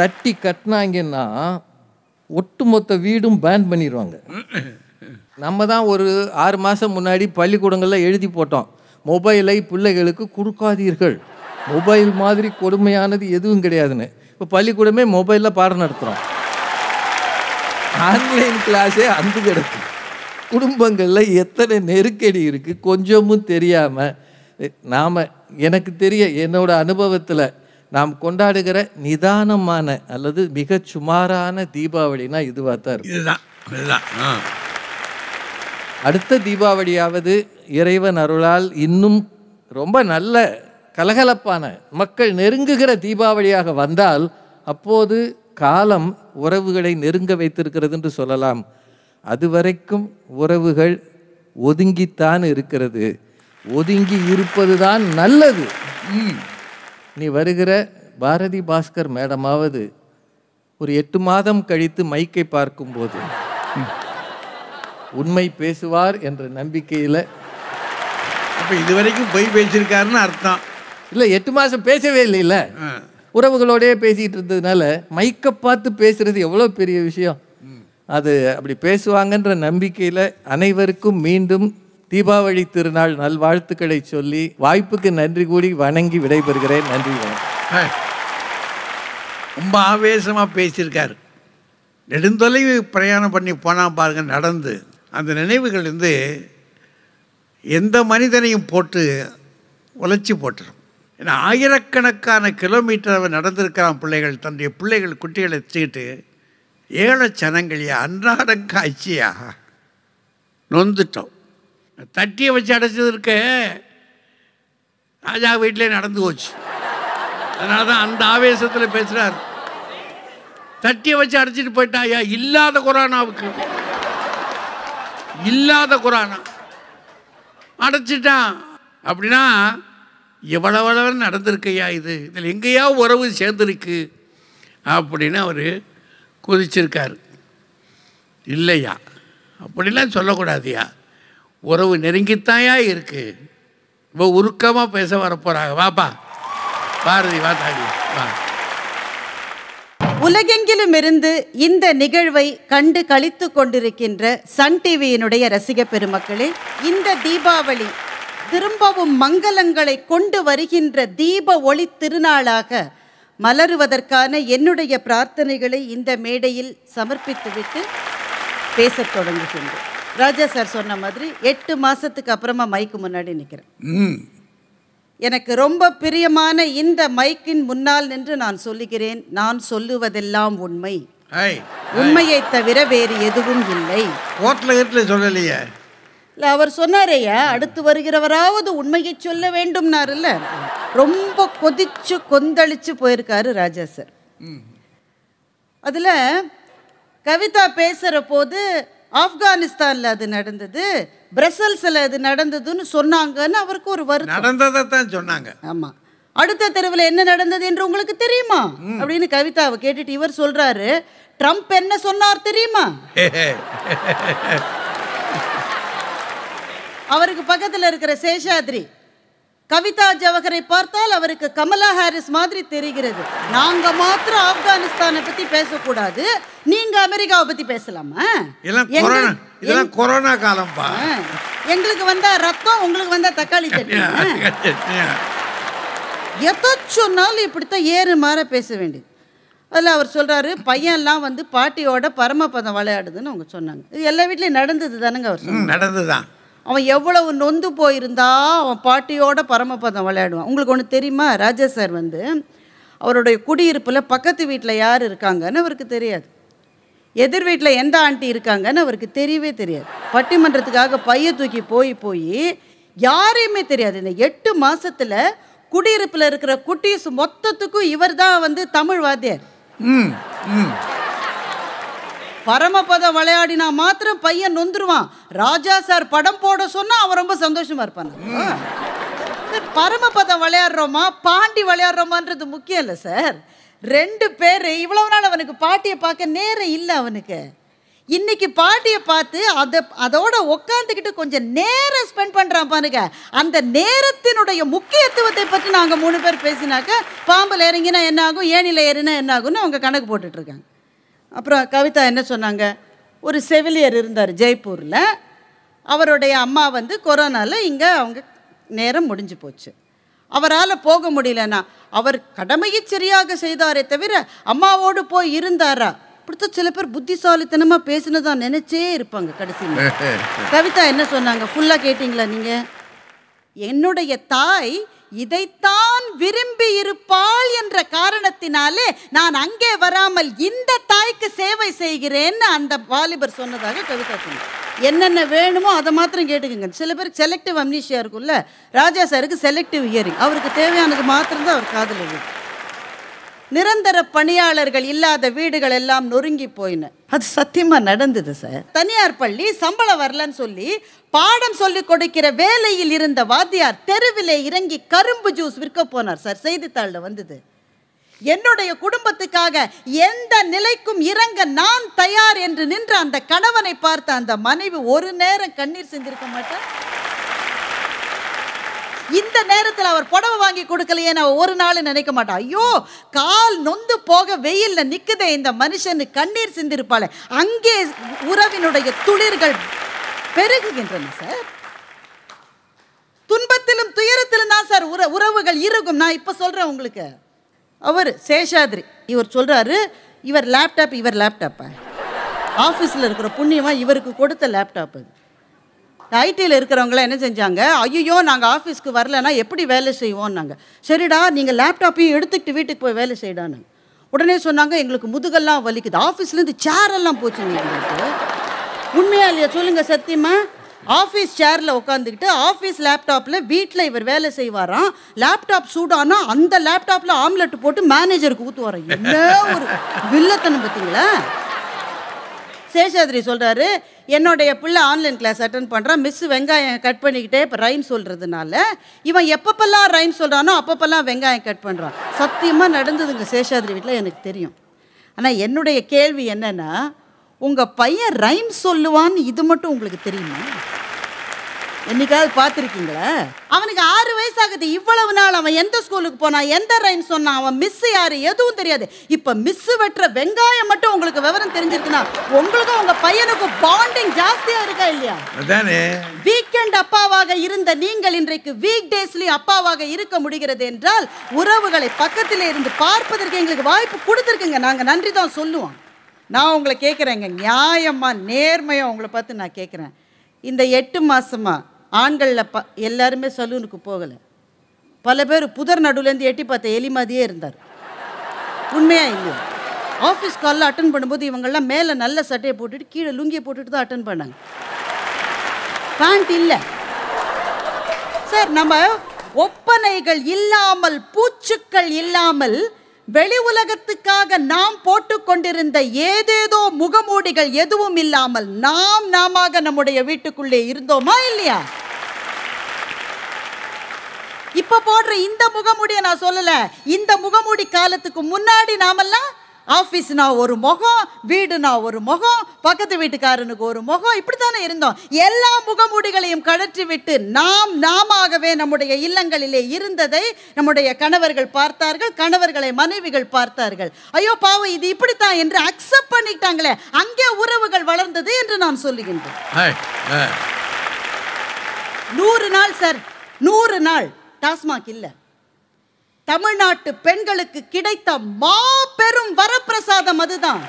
தட்டி கட்டினாங்கன்னா ஒட்டுமொத்த வீடும் பேன் பண்ணிடுவாங்க நம்ம தான் ஒரு ஆறு மாதம் முன்னாடி பள்ளிக்கூடங்களில் எழுதி போட்டோம் மொபைலை பிள்ளைகளுக்கு கொடுக்காதீர்கள் மொபைல் மாதிரி கொடுமையானது எதுவும் கிடையாதுன்னு இப்போ பள்ளிக்கூடமே மொபைலில் பாடம் நடத்துகிறோம் ஆன்லைன் கிளாஸே அந்த கிடக்கு குடும்பங்களில் எத்தனை நெருக்கடி இருக்குது கொஞ்சமும் தெரியாமல் நாம் எனக்கு தெரிய என்னோடய அனுபவத்தில் நாம் கொண்டாடுகிற நிதானமான அல்லது மிக சுமாரான தீபாவளினா இதுவா தான் இருக்கும் அடுத்த தீபாவளியாவது இறைவன் அருளால் இன்னும் ரொம்ப நல்ல கலகலப்பான மக்கள் நெருங்குகிற தீபாவளியாக வந்தால் அப்போது காலம் உறவுகளை நெருங்க வைத்திருக்கிறது என்று சொல்லலாம் அதுவரைக்கும் உறவுகள் ஒதுங்கித்தான் இருக்கிறது ஒதுங்கி இருப்பதுதான் நல்லது நீ வருகிற பாரதி பாஸ்கர் மேடமாவது ஒரு எட்டு மாதம் கழித்து மைக்கை பார்க்கும்போது உண்மை பேசுவார் என்ற நம்பிக்கையில் அப்போ இது வரைக்கும் பொய் பேசியிருக்காருன்னு அர்த்தம் இல்லை எட்டு மாதம் பேசவே இல்லைல்ல உறவுகளோடய பேசிகிட்டு இருந்ததுனால மைக்கை பார்த்து பேசுறது எவ்வளோ பெரிய விஷயம் அது அப்படி பேசுவாங்கன்ற நம்பிக்கையில் அனைவருக்கும் மீண்டும் தீபாவளி திருநாள் நல்வாழ்த்துக்களை சொல்லி வாய்ப்புக்கு நன்றி கூடி வணங்கி விடைபெறுகிறேன் நன்றி ரொம்ப ஆவேசமாக பேசியிருக்கார் நெடுந்தொலைவு பிரயாணம் பண்ணி போனால் பாருங்கள் நடந்து அந்த நினைவுகள் வந்து எந்த மனிதனையும் போட்டு உழைச்சி போட்டுரும் ஏன்னா ஆயிரக்கணக்கான கிலோமீட்டர் அவன் நடந்திருக்கிறான் பிள்ளைகள் தன்னுடைய பிள்ளைகள் குட்டிகளை வச்சுக்கிட்டு ஏழை சனங்களையா அன்றாடம் காய்ச்சியா நொந்துட்டோம் தட்டியை வச்சு அடைச்சதற்கு ராஜா வீட்டிலே நடந்து போச்சு அதனால தான் அந்த ஆவேசத்தில் பேசுகிறார் தட்டியை வச்சு அடைச்சிட்டு போயிட்டா ஐயா இல்லாத குரானாவுக்கு இல்லாத குரானா அடைச்சிட்டான் அப்படின்னா எவ்வளவு நடந்திருக்கையா இது இதில் எங்கேயாவது உறவு சேர்ந்துருக்கு அப்படின்னு அவர் குதிச்சிருக்கார் இல்லையா அப்படிலாம் சொல்லக்கூடாதுயா உறவு நெருங்கித்தாயா இருக்கு ரொம்ப உருக்கமாக பேச வரப்போகிறாங்க வாப்பா பாரதி வா தாடி வா உலகெங்கிலும் இருந்து இந்த நிகழ்வை கண்டு கழித்து கொண்டிருக்கின்ற சன் டிவியினுடைய ரசிக பெருமக்களே இந்த தீபாவளி திரும்பவும் மங்களங்களை கொண்டு வருகின்ற தீப ஒளி திருநாளாக மலருவதற்கான என்னுடைய பிரார்த்தனைகளை இந்த மேடையில் சமர்ப்பித்துவிட்டு பேசத் தொடங்குகின்றேன் ராஜா சார் சொன்ன மாதிரி எட்டு மாதத்துக்கு அப்புறமா மைக்கு முன்னாடி நிற்கிறேன் எனக்கு ரொம்ப பிரியமான இந்த மைக்கின் முன்னால் நின்று நான் சொல்லுகிறேன் நான் சொல்லுவதெல்லாம் உண்மை உண்மையை தவிர வேறு எதுவும் இல்லை சொல்லலையே இல்லை அவர் சொன்னாரேயா அடுத்து வருகிறவராவது உண்மையை சொல்ல வேண்டும்னாருல்ல ரொம்ப கொதிச்சு கொந்தளிச்சு போயிருக்காரு ராஜா சார் அதில் கவிதா பேசுகிற போது ஆப்கானிஸ்தானில் அது நடந்தது பிரசல்ஸில் அது நடந்ததுன்னு சொன்னாங்கன்னு அவருக்கு ஒரு வருத்தம் நடந்ததை தான் சொன்னாங்க ஆமாம் அடுத்த தெருவில் என்ன நடந்தது என்று உங்களுக்கு தெரியுமா அப்படின்னு கவிதாவை கேட்டுட்டு இவர் சொல்கிறாரு ட்ரம்ப் என்ன சொன்னார் தெரியுமா அவருக்கு பக்கத்தில் இருக்கிற சேஷாத்ரி கவிதா ஜவஹரை பார்த்தால் அவருக்கு கமலா ஹாரிஸ் மாதிரி தெரிகிறது நாங்க மாத்திரம் ஆப்கானிஸ்தானை பத்தி பேசக்கூடாது நீங்க அமெரிக்காவை பத்தி பேசலாமா இதெல்லாம் கொரோனா காலம்பா எங்களுக்கு வந்த ரத்தம் உங்களுக்கு வந்த தக்காளி சட்னி (laughs) எதோ சொன்னாலும் இப்படித்தான் ஏறு மாற பேச வேண்டியது அதில் அவர் சொல்கிறாரு பையன்லாம் வந்து பாட்டியோட பரமபதம் விளையாடுதுன்னு அவங்க சொன்னாங்க இது எல்லா வீட்லேயும் நடந்தது தானேங்க அவர் நடந்தது தான் அவன் எவ்வளவு நொந்து போயிருந்தா அவன் பாட்டியோட பரமபதம் விளையாடுவான் உங்களுக்கு ஒன்று தெரியுமா ராஜா சார் வந்து அவருடைய குடியிருப்பில் பக்கத்து வீட்டில் யார் இருக்காங்கன்னு அவருக்கு தெரியாது எதிர் வீட்டில் எந்த ஆண்டி இருக்காங்கன்னு அவருக்கு தெரியவே தெரியாது பட்டிமன்றத்துக்காக பைய தூக்கி போய் போய் யாரையுமே தெரியாது இந்த எட்டு மாதத்தில் குடியிருப்பில் இருக்கிற குட்டீஸ் மொத்தத்துக்கும் இவர் தான் வந்து தமிழ் வாத்தியார் பரமபதம் விளையாடினா மாத்திரம் பையன் நொந்துருவான் ராஜா சார் படம் போட சொன்னா அவன் ரொம்ப சந்தோஷமா இருப்பான் பரமபதம் விளையாடுறோமா பாண்டி விளையாடுறோமான்றது முக்கியம் இல்லை சார் ரெண்டு பேர் இவ்வளவு நாள் அவனுக்கு பாட்டியை பார்க்க நேரம் இல்லை அவனுக்கு இன்னைக்கு பாட்டியை பார்த்து அதை அதோட உட்காந்துக்கிட்டு கொஞ்சம் நேரம் ஸ்பெண்ட் பண்ணுறான் பாருங்க அந்த நேரத்தினுடைய முக்கியத்துவத்தை பற்றி நாங்கள் மூணு பேர் பேசினாக்க பாம்பில் இறங்கினா என்ன ஆகும் ஏனியில் ஏறினா என்ன ஆகும்னு அவங்க கணக்கு போட்டுட்ருக்காங்க அப்புறம் கவிதா என்ன சொன்னாங்க ஒரு செவிலியர் இருந்தார் ஜெய்ப்பூரில் அவருடைய அம்மா வந்து கொரோனாவில் இங்கே அவங்க நேரம் முடிஞ்சு போச்சு அவரால் போக முடியலன்னா அவர் கடமையை சரியாக செய்தாரே தவிர அம்மாவோடு போய் இருந்தாரா இப்படித்த சில பேர் புத்திசாலித்தனமாக பேசினதா நினச்சே இருப்பாங்க கடைசியில் (laughs) கவிதா என்ன சொன்னாங்க ஃபுல்லாக கேட்டிங்களா நீங்கள் என்னுடைய தாய் இதைத்தான் விரும்பி இருப்பாள் என்ற காரணத்தினாலே நான் அங்கே வராமல் இந்த தாய்க்கு சேவை செய்கிறேன்னு அந்த வாலிபர் சொன்னதாக கவிதா சொன்னார் என்னென்ன வேணுமோ அதை மாத்திரம் கேட்டுக்கோங்க சில பேருக்கு செலக்டிவ் அம்னீஷியா இருக்கும்ல ராஜா சாருக்கு செலக்டிவ் இயரிங் அவருக்கு தேவையானது மாத்திரம் தான் அவர் காதல் நிரந்தர பணியாளர்கள் இல்லாத வீடுகள் எல்லாம் நொறுங்கி போயின அது சத்தியமா நடந்தது சார் தனியார் பள்ளி சம்பளம் வரலன்னு சொல்லி பாடம் சொல்லி கொடுக்கிற வேலையில் இருந்த வாத்தியார் தெருவிலே இறங்கி கரும்பு ஜூஸ் விற்க போனார் சார் செய்தித்தாளில் வந்தது என்னுடைய குடும்பத்துக்காக எந்த நிலைக்கும் இறங்க நான் தயார் என்று நின்ற அந்த கணவனை பார்த்த அந்த மனைவி ஒரு நேரம் கண்ணீர் செஞ்சிருக்க மாட்டேன் இந்த நேரத்தில் அவர் புடவை வாங்கி கொடுக்கலையே நான் ஒரு நாள் நினைக்க மாட்டான் ஐயோ கால் நொந்து போக வெயிலில் நிற்குதே இந்த மனுஷன் கண்ணீர் சிந்திருப்பாள் அங்கே உறவினுடைய துளிர்கள் பெருகுகின்றன சார் துன்பத்திலும் துயரத்திலும் தான் சார் உற உறவுகள் இருக்கும் நான் இப்போ சொல்கிறேன் உங்களுக்கு அவர் சேஷாதிரி இவர் சொல்கிறாரு இவர் லேப்டாப் இவர் லேப்டாப்பா ஆஃபீஸில் இருக்கிற புண்ணியமாக இவருக்கு கொடுத்த லேப்டாப் அது ஐடியில் இருக்கிறவங்களாம் என்ன செஞ்சாங்க ஐயோ நாங்கள் ஆஃபீஸ்க்கு வரலன்னா எப்படி வேலை செய்வோம்னாங்க சரிடா நீங்கள் லேப்டாப்பையும் எடுத்துக்கிட்டு வீட்டுக்கு போய் வேலை செய்யடான்னு உடனே சொன்னாங்க எங்களுக்கு முதுகெல்லாம் வலிக்குது ஆஃபீஸ்லேருந்து சேரெல்லாம் போச்சு எங்களுக்கு உண்மையா இல்லையா சொல்லுங்கள் சத்தியமா ஆஃபீஸ் சேரில் உட்காந்துக்கிட்டு ஆஃபீஸ் லேப்டாப்பில் வீட்டில் இவர் வேலை செய்வாராம் லேப்டாப் சூடானா அந்த லேப்டாப்பில் ஆம்லெட் போட்டு மேனேஜருக்கு ஊற்றுவாராம் என்ன ஒரு வில்லத்தனம் பார்த்தீங்களா சேஷாதிரி சொல்கிறாரு என்னுடைய பிள்ளை ஆன்லைன் கிளாஸ் அட்டன் பண்ணுறான் மிஸ் வெங்காயம் கட் பண்ணிக்கிட்டே இப்போ ரைம் சொல்கிறதுனால இவன் எப்பப்பெல்லாம் ரைம் சொல்கிறானோ அப்பப்பெல்லாம் வெங்காயம் கட் பண்ணுறான் சத்தியமாக நடந்ததுங்க சேஷாதிரி வீட்டில் எனக்கு தெரியும் ஆனால் என்னுடைய கேள்வி என்னென்னா உங்கள் பையன் ரைம் சொல்லுவான்னு இது மட்டும் உங்களுக்கு தெரியுமா என்னைக்காவது பார்த்துருக்கீங்களா அவனுக்கு ஆறு வயசு ஆகுது இவ்வளவு நாள் அவன் எந்த ஸ்கூலுக்கு போனான் எந்த ரைம் சொன்னான் அவன் மிஸ் யாரு எதுவும் தெரியாது இப்போ மிஸ் வெட்டுற வெங்காயம் மட்டும் உங்களுக்கு விவரம் தெரிஞ்சிருக்குன்னா உங்களுக்கும் உங்க பையனுக்கும் பாண்டிங் ஜாஸ்தியா இருக்கா இல்லையா அதானே வீக்கெண்ட் அப்பாவாக இருந்த நீங்கள் இன்றைக்கு வீக் டேஸ்லயும் அப்பாவாக இருக்க முடிகிறது என்றால் உறவுகளை பக்கத்தில் இருந்து பார்ப்பதற்கு எங்களுக்கு வாய்ப்பு கொடுத்துருக்குங்க நாங்கள் நன்றி தான் சொல்லுவோம் நான் உங்களை கேட்குறேங்க நியாயமாக நேர்மையாக உங்களை பார்த்து நான் கேட்குறேன் இந்த எட்டு மாதமாக ஆண்களில் ப எல்லாருமே சலூனுக்கு போகலை பல பேர் புதர் நடுவுலேருந்து எட்டி பார்த்த எலி மாதிரியே இருந்தார் உண்மையாக இல்லை ஆஃபீஸ் காலில் அட்டன் பண்ணும்போது இவங்கெல்லாம் மேலே நல்ல சட்டையை போட்டுட்டு கீழே லுங்கியை போட்டுட்டு தான் அட்டன் பண்ணாங்க பேண்ட் இல்லை சார் நம்ம ஒப்பனைகள் இல்லாமல் பூச்சுக்கள் இல்லாமல் வெளி உலகத்துக்காக நாம் போட்டுக்கொண்டிருந்த ஏதேதோ முகமூடிகள் எதுவும் இல்லாமல் நாம் நாம நம்முடைய வீட்டுக்குள்ளே இருந்தோமா இல்லையா இப்ப போடுற இந்த முகமூடியை நான் சொல்லல இந்த முகமூடி காலத்துக்கு முன்னாடி நாமெல்லாம் ஆஃபீஸ்னா ஒரு முகம் வீடுனா ஒரு முகம் பக்கத்து வீட்டுக்காரனுக்கு ஒரு முகம் இப்படி தானே இருந்தோம் எல்லா முகமூடிகளையும் கழற்றி விட்டு நாம் நாமவே நம்முடைய இல்லங்களிலே இருந்ததை நம்முடைய கணவர்கள் பார்த்தார்கள் கணவர்களை மனைவிகள் பார்த்தார்கள் ஐயோ பாவம் இது இப்படித்தான் என்று அக்செப்ட் பண்ணிட்டாங்களே அங்கே உறவுகள் வளர்ந்தது என்று நான் சொல்லுகின்றேன் நூறு நாள் சார் நூறு நாள் டாஸ்மாக் இல்லை தமிழ்நாட்டு பெண்களுக்கு கிடைத்த மாபெரும் வரப்பிரசாதம் அதுதான்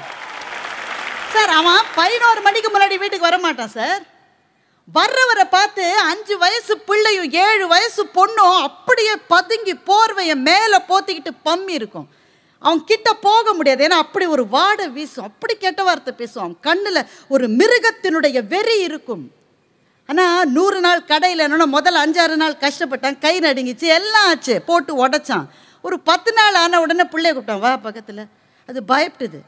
சார் அவன் பதினோரு மணிக்கு முன்னாடி வீட்டுக்கு வர மாட்டான் சார் வர்றவரை பார்த்து அஞ்சு வயசு பிள்ளையும் ஏழு வயசு பொண்ணும் அப்படியே பதுங்கி போர்வையை மேலே போத்திக்கிட்டு பம்மி இருக்கும் அவன் கிட்ட போக முடியாது ஏன்னா அப்படி ஒரு வாடை வீசும் அப்படி கெட்ட வார்த்தை பேசும் அவன் கண்ணில் ஒரு மிருகத்தினுடைய வெறி இருக்கும் ஆனால் நூறு நாள் கடையில் என்னென்னா முதல் அஞ்சாறு நாள் கஷ்டப்பட்டான் கை நடுங்கிச்சு எல்லாம் ஆச்சு போட்டு உடச்சான் ஒரு பத்து நாள் ஆன உடனே பிள்ளைய கூப்பிட்டான் வா பக்கத்தில் அது பயப்பட்டுது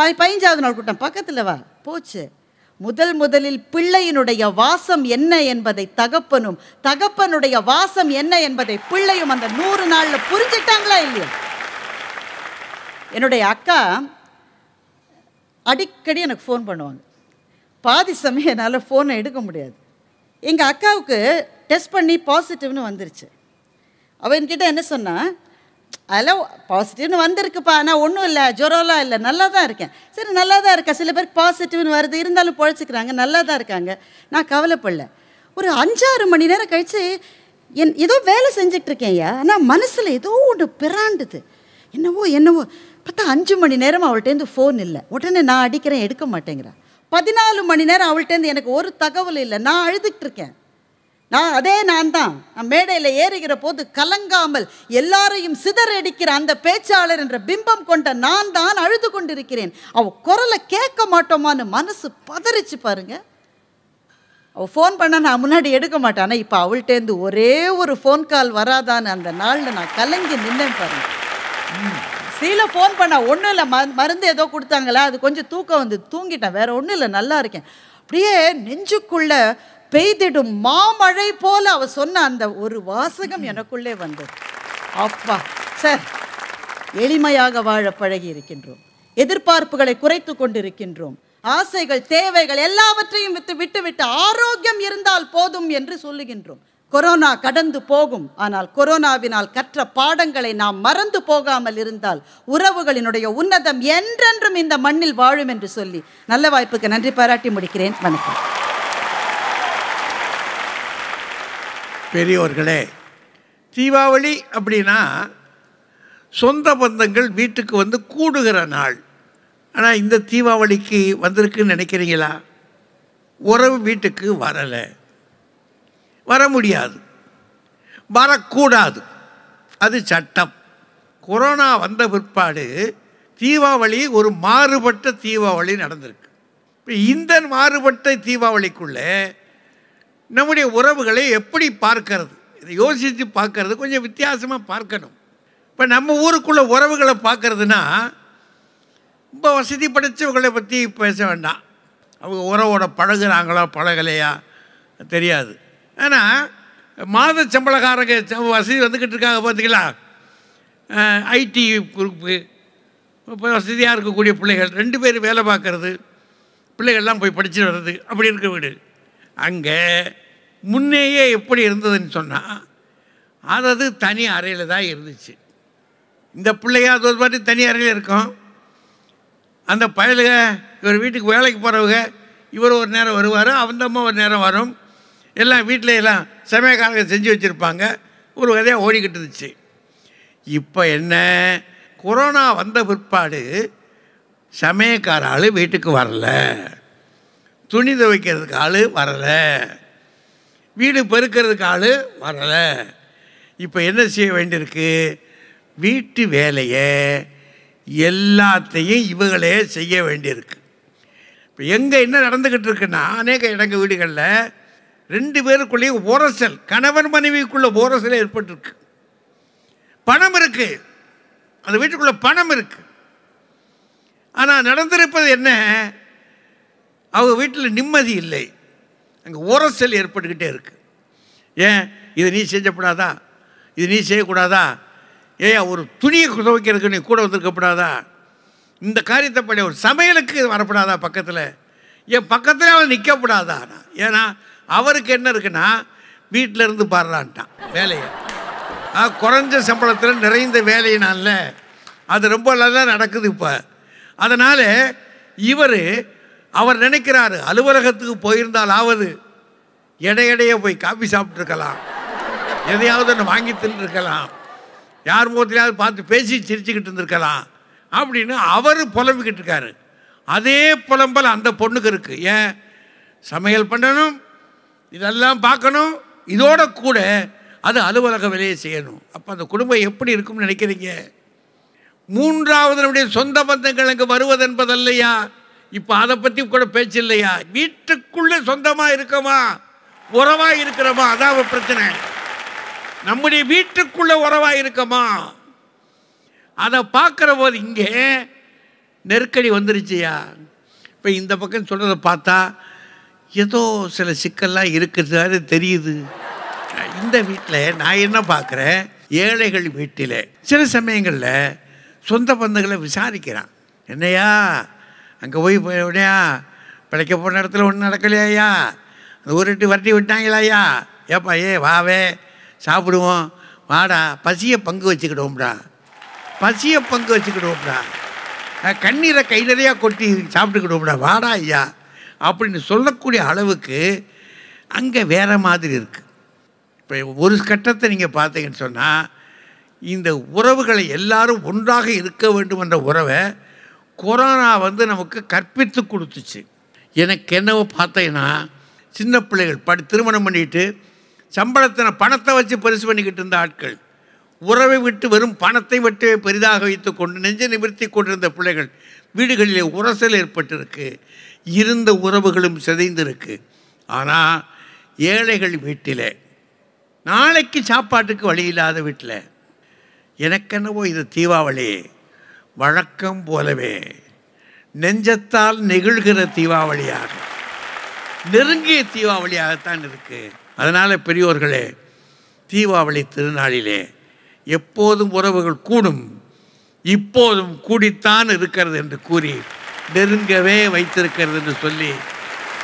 ப பதினஞ்சாவது நாள் கூப்பிட்டான் பக்கத்தில் வா போச்சு முதல் முதலில் பிள்ளையினுடைய வாசம் என்ன என்பதை தகப்பனும் தகப்பனுடைய வாசம் என்ன என்பதை பிள்ளையும் அந்த நூறு நாளில் புரிஞ்சிட்டாங்களா இல்லையா என்னுடைய அக்கா அடிக்கடி எனக்கு ஃபோன் பண்ணுவாங்க பாதி சமயம் என்னால் ஃபோனை எடுக்க முடியாது எங்கள் அக்காவுக்கு டெஸ்ட் பண்ணி பாசிட்டிவ்னு வந்துருச்சு அவள் என்கிட்ட என்ன சொன்னால் அதெல்லாம் பாசிட்டிவ்னு வந்திருக்குப்பா ஆனால் ஒன்றும் இல்லை ஜொரோலாம் இல்லை நல்லா தான் இருக்கேன் சரி நல்லா தான் இருக்கேன் சில பேருக்கு பாசிட்டிவ்னு வருது இருந்தாலும் பொழைச்சிக்கிறாங்க நல்லா தான் இருக்காங்க நான் கவலைப்படல ஒரு அஞ்சாறு மணி நேரம் கழித்து என் ஏதோ வேலை ஐயா ஆனால் மனசில் ஏதோ ஒன்று பிறாண்டுது என்னவோ என்னவோ பார்த்தா அஞ்சு மணி நேரம் அவள்கிட்டேருந்து ஃபோன் இல்லை உடனே நான் அடிக்கிறேன் எடுக்க மாட்டேங்கிறேன் பதினாலு மணி நேரம் அவள்கிட்டேருந்து எனக்கு ஒரு தகவல் இல்லை நான் அழுதுகிட்டு இருக்கேன் நான் அதே நான் தான் நான் மேடையில் ஏறுகிற போது கலங்காமல் எல்லாரையும் சிதறடிக்கிற அந்த பேச்சாளர் என்ற பிம்பம் கொண்ட நான் தான் அழுது கொண்டிருக்கிறேன் அவள் குரலை கேட்க மாட்டோமான்னு மனசு பதறிச்சு பாருங்க அவள் ஃபோன் பண்ண நான் முன்னாடி எடுக்க மாட்டேன் ஆனால் இப்போ அவள்கிட்டேருந்து ஒரே ஒரு ஃபோன் கால் வராதான்னு அந்த நாளில் நான் கலங்கி நின்றேன் பாருங்க சீல ஃபோன் பண்ண ஒன்றும் இல்லை ம மருந்து ஏதோ கொடுத்தாங்களா அது கொஞ்சம் தூக்கம் வந்து தூங்கிட்டேன் வேற ஒன்றும் இல்லை நல்லா இருக்கேன் அப்படியே நெஞ்சுக்குள்ள பெய்திடும் மாமழை போல அவ சொன்ன அந்த ஒரு வாசகம் எனக்குள்ளே வந்தது அப்பா சார் எளிமையாக வாழ பழகி இருக்கின்றோம் எதிர்பார்ப்புகளை குறைத்து கொண்டிருக்கின்றோம் ஆசைகள் தேவைகள் எல்லாவற்றையும் விட்டு விட்டுவிட்டு ஆரோக்கியம் இருந்தால் போதும் என்று சொல்லுகின்றோம் கொரோனா கடந்து போகும் ஆனால் கொரோனாவினால் கற்ற பாடங்களை நாம் மறந்து போகாமல் இருந்தால் உறவுகளினுடைய உன்னதம் என்றென்றும் இந்த மண்ணில் வாழும் என்று சொல்லி நல்ல வாய்ப்புக்கு நன்றி பாராட்டி முடிக்கிறேன் வணக்கம் பெரியோர்களே தீபாவளி அப்படின்னா சொந்த பந்தங்கள் வீட்டுக்கு வந்து கூடுகிற நாள் ஆனால் இந்த தீபாவளிக்கு வந்திருக்குன்னு நினைக்கிறீங்களா உறவு வீட்டுக்கு வரலை வர முடியாது வரக்கூடாது அது சட்டம் கொரோனா வந்த பிற்பாடு தீபாவளி ஒரு மாறுபட்ட தீபாவளி நடந்திருக்கு இப்போ இந்த மாறுபட்ட தீபாவளிக்குள்ளே நம்முடைய உறவுகளை எப்படி பார்க்கறது இதை யோசித்து பார்க்கறது கொஞ்சம் வித்தியாசமாக பார்க்கணும் இப்போ நம்ம ஊருக்குள்ளே உறவுகளை பார்க்கறதுனா ரொம்ப வசதி படைத்தவர்களை பற்றி பேச வேண்டாம் அவங்க உறவோட பழகுறாங்களா பழகலையா தெரியாது ஆனால் மாத சம்பளக்காரங்க வசதி வந்துக்கிட்டு இருக்காங்க பார்த்தீங்களா ஐடி குரூப்பு இப்போ வசதியாக இருக்கக்கூடிய பிள்ளைகள் ரெண்டு பேர் வேலை பார்க்குறது பிள்ளைகள்லாம் போய் படிச்சுட்டு வர்றது அப்படி இருக்க வீடு அங்கே முன்னேயே எப்படி இருந்ததுன்னு சொன்னால் அதது தனி அறையில் தான் இருந்துச்சு இந்த பிள்ளையா அது ஒரு மாதிரி தனி அறையில் இருக்கும் அந்த பயலுக இவர் வீட்டுக்கு வேலைக்கு போகிறவங்க இவர் ஒரு நேரம் வருவார் அவந்தம்மா ஒரு நேரம் வரும் எல்லாம் வீட்டில எல்லாம் காலங்கள் செஞ்சு வச்சுருப்பாங்க ஒரு கதையாக ஓடிக்கிட்டு இருந்துச்சு இப்போ என்ன கொரோனா வந்த பிற்பாடு சமயக்கார ஆள் வீட்டுக்கு வரலை துணி துவைக்கிறதுக்கு ஆள் வரலை வீடு பெருக்கிறதுக்கு ஆள் வரலை இப்போ என்ன செய்ய வேண்டியிருக்கு வீட்டு வேலையை எல்லாத்தையும் இவங்களே செய்ய வேண்டியிருக்கு இப்போ எங்கே என்ன நடந்துக்கிட்டு இருக்குன்னா அநேக இடங்கள் வீடுகளில் ரெண்டு பேருக்குள்ளேயே ஓரசல் கணவன் மனைவிக்குள்ளே உரசல் ஏற்பட்டிருக்கு பணம் இருக்குது அந்த வீட்டுக்குள்ளே பணம் இருக்குது ஆனால் நடந்திருப்பது என்ன அவங்க வீட்டில் நிம்மதி இல்லை அங்கே ஓரசல் ஏற்பட்டுக்கிட்டே இருக்குது ஏன் இது நீ செஞ்சப்படாதா இது நீ செய்யக்கூடாதா ஏன் ஒரு துணியை துவைக்கிறதுக்கு நீ கூட வந்திருக்கப்படாதா இந்த காரியத்தை படி ஒரு சமையலுக்கு வரப்படாதா பக்கத்தில் என் பக்கத்தில் அவன் நிற்கப்படாதா ஏன்னா அவருக்கு என்ன இருக்குன்னா வீட்டில் இருந்து பாடுறான்ட்டான் வேலையை குறைஞ்ச சம்பளத்தில் நிறைந்த வேலையினால அது ரொம்ப நல்லா நடக்குது இப்போ அதனால் இவர் அவர் நினைக்கிறாரு அலுவலகத்துக்கு போயிருந்தால் ஆவது இடையிடையே போய் காஃபி சாப்பிட்ருக்கலாம் எதையாவது ஒன்று வாங்கி தின்னுருக்கலாம் யார் முகத்திலையாவது பார்த்து பேசி சிரிச்சுக்கிட்டு இருந்திருக்கலாம் அப்படின்னு அவர் புலம்பிக்கிட்டு இருக்காரு அதே புலம்பல் அந்த பொண்ணுக்கு இருக்குது ஏன் சமையல் பண்ணணும் இதெல்லாம் பார்க்கணும் இதோட கூட அது அலுவலக வேலையை செய்யணும் அப்போ அந்த குடும்பம் எப்படி இருக்கும்னு நினைக்கிறீங்க மூன்றாவது நம்முடைய சொந்த பந்தங்கள் அங்கே வருவதென்பதல்லையா இப்போ அதை பற்றி கூட பேச்சு இல்லையா வீட்டுக்குள்ளே சொந்தமாக இருக்கமா உறவாக இருக்கிறோமா அதான் பிரச்சனை நம்முடைய வீட்டுக்குள்ளே உறவாக இருக்கமா அதை பார்க்குற போது இங்கே நெருக்கடி வந்துருச்சியா இப்போ இந்த பக்கம் சொல்கிறத பார்த்தா ஏதோ சில சிக்கல்லாம் இருக்கிறது தெரியுது இந்த வீட்டில் நான் என்ன பார்க்குறேன் ஏழைகள் வீட்டில் சில சமயங்களில் சொந்த பந்துகளை விசாரிக்கிறான் என்னையா அங்கே போய் உடனேயா பிழைக்க போன இடத்துல ஒன்றும் நடக்கலையா அந்த ஊருட்டு வரட்டி விட்டாங்களாயா ஏப்பா ஏ வாவே சாப்பிடுவோம் வாடா பசியை பங்கு வச்சுக்கிடுவோம்டா பசியை பங்கு வச்சுக்கிடுவோம்டா கண்ணீரை கை நிறையா கொட்டி சாப்பிட்டுக்கிடுவோம்டா வாடா ஐயா அப்படின்னு சொல்லக்கூடிய அளவுக்கு அங்கே வேறு மாதிரி இருக்குது இப்போ ஒரு கட்டத்தை நீங்கள் பார்த்தீங்கன்னு சொன்னால் இந்த உறவுகளை எல்லாரும் ஒன்றாக இருக்க வேண்டும் என்ற உறவை கொரோனா வந்து நமக்கு கற்பித்து கொடுத்துச்சு எனக்கு என்னவோ பார்த்தீங்கன்னா சின்ன பிள்ளைகள் படி திருமணம் பண்ணிட்டு சம்பளத்தின பணத்தை வச்சு பரிசு பண்ணிக்கிட்டு இருந்த ஆட்கள் உறவை விட்டு வெறும் பணத்தை விட்டு பெரிதாக வைத்து கொண்டு நெஞ்சை நிவர்த்தி கொண்டிருந்த பிள்ளைகள் வீடுகளிலே உரசல் ஏற்பட்டிருக்கு இருந்த உறவுகளும் சிதைந்திருக்கு ஆனால் ஏழைகள் வீட்டில் நாளைக்கு சாப்பாட்டுக்கு வழி இல்லாத வீட்டில் எனக்கென்னவோ இது தீபாவளி வழக்கம் போலவே நெஞ்சத்தால் நெகிழ்கிற தீபாவளியாக நெருங்கிய தீபாவளியாகத்தான் இருக்குது அதனால் பெரியோர்களே தீபாவளி திருநாளிலே எப்போதும் உறவுகள் கூடும் இப்போதும் கூடித்தான் இருக்கிறது என்று கூறி நெருங்கவே வைத்திருக்கிறது என்று சொல்லி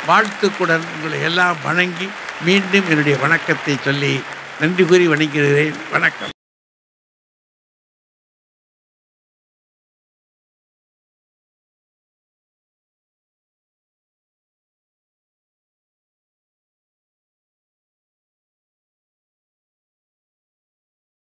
வாழ்த்துக்குடன் உங்களை எல்லாம் வணங்கி மீண்டும் என்னுடைய வணக்கத்தை சொல்லி நன்றி கூறி வணங்குகிறேன் வணக்கம்